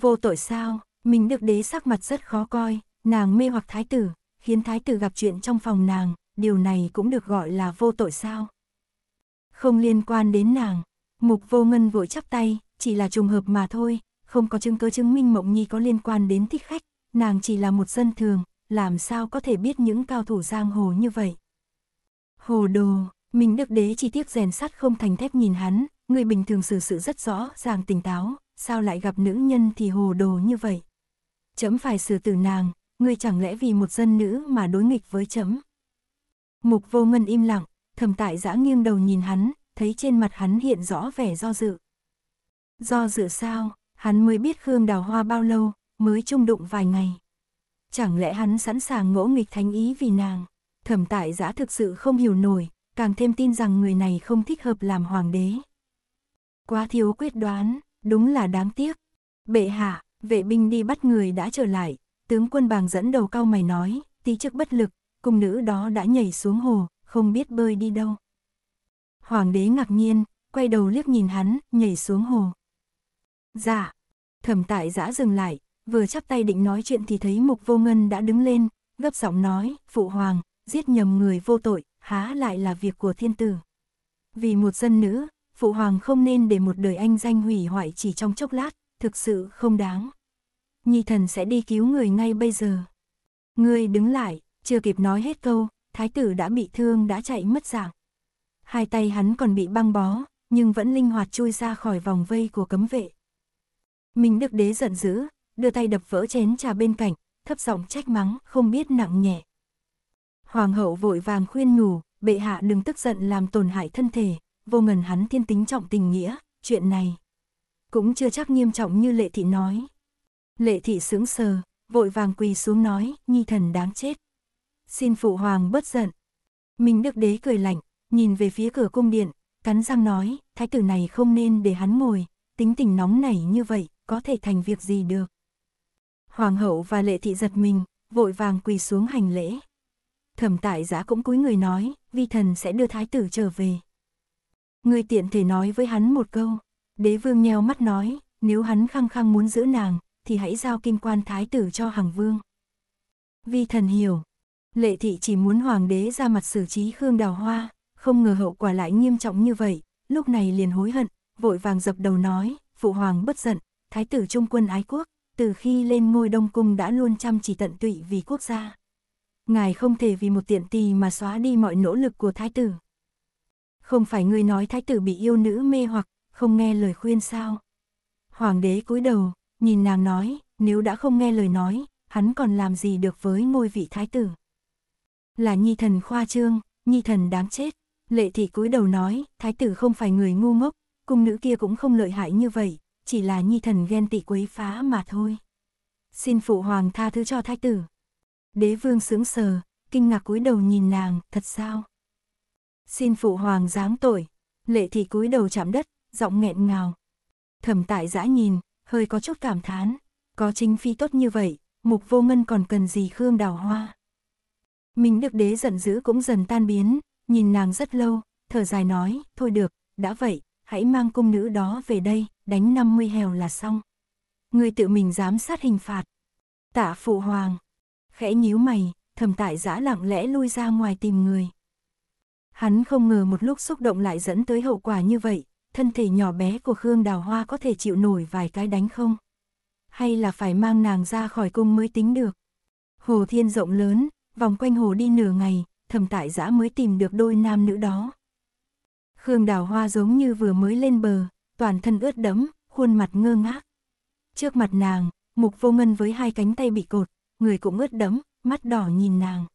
Vô tội sao, mình được đế sắc mặt rất khó coi, nàng mê hoặc thái tử, khiến thái tử gặp chuyện trong phòng nàng, điều này cũng được gọi là vô tội sao. Không liên quan đến nàng, Mục vô ngân vội chắp tay, chỉ là trùng hợp mà thôi, không có chứng cứ chứng minh Mộng Nhi có liên quan đến thích khách, nàng chỉ là một dân thường, làm sao có thể biết những cao thủ giang hồ như vậy. Hồ đồ, mình đức đế chỉ tiếc rèn sắt không thành thép nhìn hắn, người bình thường xử sự rất rõ ràng tỉnh táo, sao lại gặp nữ nhân thì hồ đồ như vậy. Chấm phải xử tử nàng, người chẳng lẽ vì một dân nữ mà đối nghịch với chấm. Mục vô ngân im lặng, thầm tại giã nghiêng đầu nhìn hắn, thấy trên mặt hắn hiện rõ vẻ do dự. Do dự sao, hắn mới biết Khương Đào Hoa bao lâu, mới chung đụng vài ngày. Chẳng lẽ hắn sẵn sàng ngỗ nghịch thánh ý vì nàng, thẩm tại giã thực sự không hiểu nổi, càng thêm tin rằng người này không thích hợp làm hoàng đế. Quá thiếu quyết đoán, đúng là đáng tiếc. Bệ hạ, vệ binh đi bắt người đã trở lại, tướng quân bàng dẫn đầu cao mày nói, tí chức bất lực, cung nữ đó đã nhảy xuống hồ, không biết bơi đi đâu. Hoàng đế ngạc nhiên, quay đầu liếc nhìn hắn, nhảy xuống hồ. Dạ, thẩm tại giã dừng lại, vừa chắp tay định nói chuyện thì thấy mục vô ngân đã đứng lên, gấp giọng nói, phụ hoàng, giết nhầm người vô tội, há lại là việc của thiên tử. Vì một dân nữ, phụ hoàng không nên để một đời anh danh hủy hoại chỉ trong chốc lát, thực sự không đáng. Nhi thần sẽ đi cứu người ngay bây giờ. Ngươi đứng lại, chưa kịp nói hết câu, thái tử đã bị thương đã chạy mất dạng. Hai tay hắn còn bị băng bó, nhưng vẫn linh hoạt chui ra khỏi vòng vây của cấm vệ. Minh Đức Đế giận dữ, đưa tay đập vỡ chén trà bên cạnh, thấp giọng trách mắng, không biết nặng nhẹ. Hoàng hậu vội vàng khuyên nhủ, bệ hạ đừng tức giận làm tổn hại thân thể, vô ngần hắn thiên tính trọng tình nghĩa, chuyện này cũng chưa chắc nghiêm trọng như lệ thị nói. Lệ thị sững sờ, vội vàng quỳ xuống nói, nhi thần đáng chết. Xin phụ hoàng bớt giận. Minh Đức Đế cười lạnh, nhìn về phía cửa cung điện, cắn răng nói, thái tử này không nên để hắn ngồi, tính tình nóng nảy như vậy, có thể thành việc gì được. Hoàng hậu và lệ thị giật mình, vội vàng quỳ xuống hành lễ. Thẩm tại giã cũng cúi người nói, vi thần sẽ đưa thái tử trở về. Người tiện thể nói với hắn một câu, đế vương nheo mắt nói, nếu hắn khăng khăng muốn giữ nàng, thì hãy giao kinh quan thái tử cho hằng vương. Vi thần hiểu, lệ thị chỉ muốn hoàng đế ra mặt xử trí Khương Đào Hoa, không ngờ hậu quả lại nghiêm trọng như vậy, lúc này liền hối hận, vội vàng dập đầu nói, phụ hoàng bất giận, thái tử trung quân ái quốc, từ khi lên ngôi đông cung đã luôn chăm chỉ tận tụy vì quốc gia. Ngài không thể vì một tiện tì mà xóa đi mọi nỗ lực của thái tử. Không phải người nói thái tử bị yêu nữ mê hoặc, không nghe lời khuyên sao? Hoàng đế cúi đầu, nhìn nàng nói, nếu đã không nghe lời nói, hắn còn làm gì được với ngôi vị thái tử? Là nhi thần khoa trương, nhi thần đáng chết. Lệ thị cúi đầu nói, thái tử không phải người ngu ngốc, cung nữ kia cũng không lợi hại như vậy, chỉ là nhi thần ghen tị quấy phá mà thôi. Xin phụ hoàng tha thứ cho thái tử. Đế vương sướng sờ, kinh ngạc cúi đầu nhìn nàng, thật sao? Xin phụ hoàng giáng tội. Lệ thị cúi đầu chạm đất, giọng nghẹn ngào. Thẩm tại dã nhìn, hơi có chút cảm thán. Có chính phi tốt như vậy, mục vô ngân còn cần gì khương đào hoa. Mình được đế giận dữ cũng dần tan biến, nhìn nàng rất lâu, thở dài nói, thôi được, đã vậy, hãy mang cung nữ đó về đây, đánh 50 hèo là xong. Người tự mình dám sát hình phạt. Tạ phụ hoàng, khẽ nhíu mày, thầm tại giã lặng lẽ lui ra ngoài tìm người. Hắn không ngờ một lúc xúc động lại dẫn tới hậu quả như vậy, thân thể nhỏ bé của Khương Đào Hoa có thể chịu nổi vài cái đánh không? Hay là phải mang nàng ra khỏi cung mới tính được? Hồ thiên rộng lớn, vòng quanh hồ đi nửa ngày, thầm tại giã mới tìm được đôi nam nữ đó. Khương Đào Hoa giống như vừa mới lên bờ, toàn thân ướt đẫm, khuôn mặt ngơ ngác. Trước mặt nàng, Mục Vô Ngân với hai cánh tay bị cột, người cũng ướt đẫm, mắt đỏ nhìn nàng.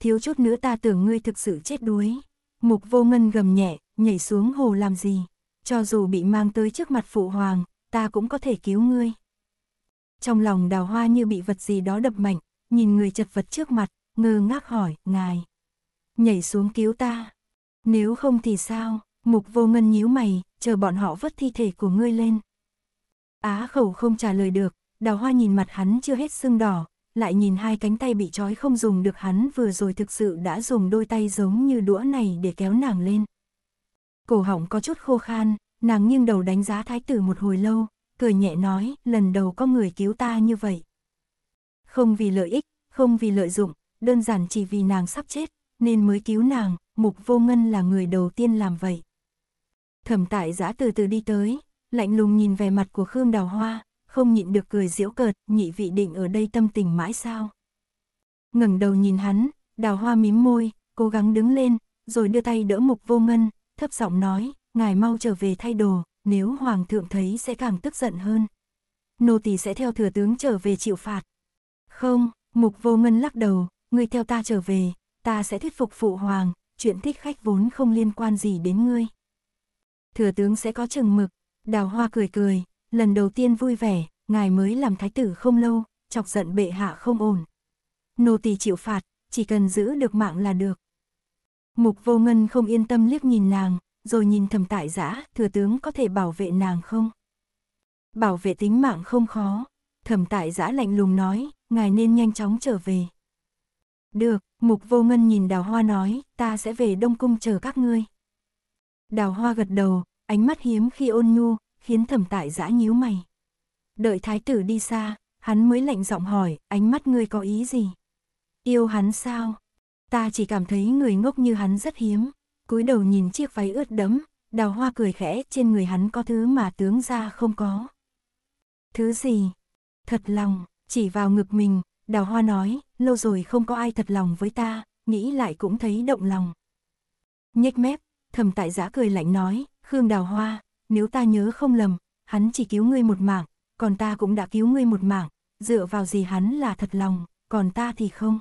Thiếu chút nữa ta tưởng ngươi thực sự chết đuối. Mục Vô Ngân gầm nhẹ, nhảy xuống hồ làm gì? Cho dù bị mang tới trước mặt phụ hoàng, ta cũng có thể cứu ngươi. Trong lòng đào hoa như bị vật gì đó đập mạnh, nhìn người chật vật trước mặt, ngơ ngác hỏi, ngài, nhảy xuống cứu ta. Nếu không thì sao, mục vô ngân nhíu mày, chờ bọn họ vớt thi thể của ngươi lên. Á khẩu không trả lời được, đào hoa nhìn mặt hắn chưa hết sưng đỏ, lại nhìn hai cánh tay bị trói không dùng được hắn vừa rồi thực sự đã dùng đôi tay giống như đũa này để kéo nàng lên. Cổ họng có chút khô khan, nàng nghiêng đầu đánh giá thái tử một hồi lâu, cười nhẹ nói, lần đầu có người cứu ta như vậy. Không vì lợi ích, không vì lợi dụng, đơn giản chỉ vì nàng sắp chết, nên mới cứu nàng, mục vô ngân là người đầu tiên làm vậy. Thẩm tại giã từ từ đi tới, lạnh lùng nhìn về mặt của Khương Đào Hoa, không nhịn được cười diễu cợt, nhị vị định ở đây tâm tình mãi sao. ngẩng đầu nhìn hắn, Đào Hoa mím môi, cố gắng đứng lên, rồi đưa tay đỡ mục vô ngân, thấp giọng nói, ngài mau trở về thay đồ, nếu Hoàng thượng thấy sẽ càng tức giận hơn. Nô tỳ sẽ theo thừa tướng trở về chịu phạt. Không, mục vô ngân lắc đầu, ngươi theo ta trở về, ta sẽ thuyết phục phụ hoàng, chuyện thích khách vốn không liên quan gì đến ngươi. Thừa tướng sẽ có chừng mực, đào hoa cười cười, lần đầu tiên vui vẻ, ngài mới làm thái tử không lâu, chọc giận bệ hạ không ổn. Nô tỳ chịu phạt, chỉ cần giữ được mạng là được. Mục vô ngân không yên tâm liếc nhìn nàng, rồi nhìn thầm tại giã, thừa tướng có thể bảo vệ nàng không? Bảo vệ tính mạng không khó, thầm tại giã lạnh lùng nói, ngài nên nhanh chóng trở về. Được, Mục Vô Ngân nhìn Đào Hoa nói, ta sẽ về Đông Cung chờ các ngươi. Đào Hoa gật đầu, ánh mắt hiếm khi ôn nhu, khiến thẩm tại giã nhíu mày. Đợi thái tử đi xa, hắn mới lạnh giọng hỏi, ánh mắt ngươi có ý gì? Yêu hắn sao? Ta chỉ cảm thấy người ngốc như hắn rất hiếm. cúi đầu nhìn chiếc váy ướt đẫm, đào hoa cười khẽ trên người hắn có thứ mà tướng ra không có. Thứ gì? Thật lòng, chỉ vào ngực mình, Đào Hoa nói, lâu rồi không có ai thật lòng với ta, nghĩ lại cũng thấy động lòng. Nhếch mép, thầm tại giã cười lạnh nói, Khương Đào Hoa, nếu ta nhớ không lầm, hắn chỉ cứu ngươi một mảng, còn ta cũng đã cứu ngươi một mảng, dựa vào gì hắn là thật lòng, còn ta thì không.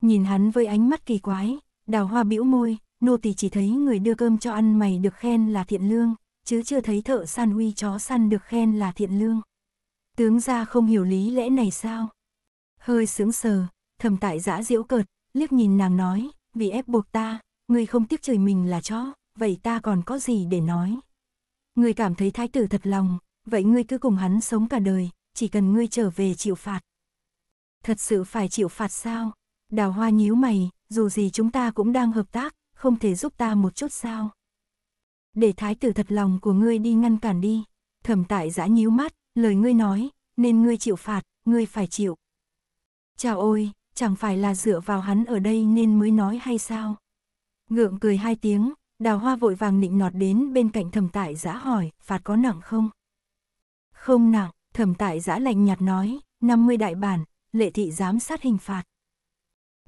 Nhìn hắn với ánh mắt kỳ quái, Đào Hoa bĩu môi, nô tỳ chỉ thấy người đưa cơm cho ăn mày được khen là thiện lương, chứ chưa thấy thợ săn huy chó săn được khen là thiện lương. Tướng gia không hiểu lý lẽ này sao? hơi sướng sờ, thầm tại giã diễu cợt, liếc nhìn nàng nói, vì ép buộc ta, ngươi không tiếc trời mình là chó, vậy ta còn có gì để nói. Người cảm thấy thái tử thật lòng, vậy ngươi cứ cùng hắn sống cả đời, chỉ cần ngươi trở về chịu phạt. Thật sự phải chịu phạt sao? Đào hoa nhíu mày, dù gì chúng ta cũng đang hợp tác, không thể giúp ta một chút sao? Để thái tử thật lòng của ngươi đi ngăn cản đi. Thẩm tại giã nhíu mắt, lời ngươi nói, nên ngươi chịu phạt, ngươi phải chịu. Chào ôi, chẳng phải là dựa vào hắn ở đây nên mới nói hay sao? Ngượng cười hai tiếng, đào hoa vội vàng nịnh nọt đến bên cạnh thẩm tại giã hỏi, phạt có nặng không? Không nặng, thẩm tại giã lạnh nhạt nói, 50 đại bản, lệ thị giám sát hình phạt.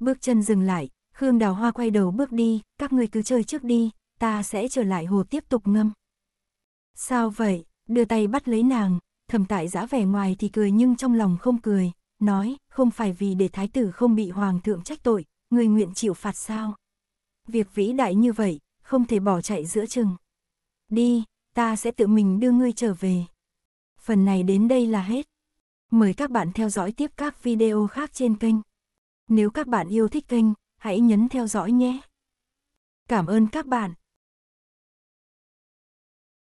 Bước chân dừng lại, Khương đào hoa quay đầu bước đi, các người cứ chơi trước đi, ta sẽ trở lại hồ tiếp tục ngâm. Sao vậy, đưa tay bắt lấy nàng, thẩm tại giã vẻ ngoài thì cười nhưng trong lòng không cười, nói, không phải vì để thái tử không bị hoàng thượng trách tội, người nguyện chịu phạt sao. Việc vĩ đại như vậy, không thể bỏ chạy giữa chừng. Đi, ta sẽ tự mình đưa ngươi trở về. Phần này đến đây là hết. Mời các bạn theo dõi tiếp các video khác trên kênh. Nếu các bạn yêu thích kênh, hãy nhấn theo dõi nhé. Cảm ơn các bạn.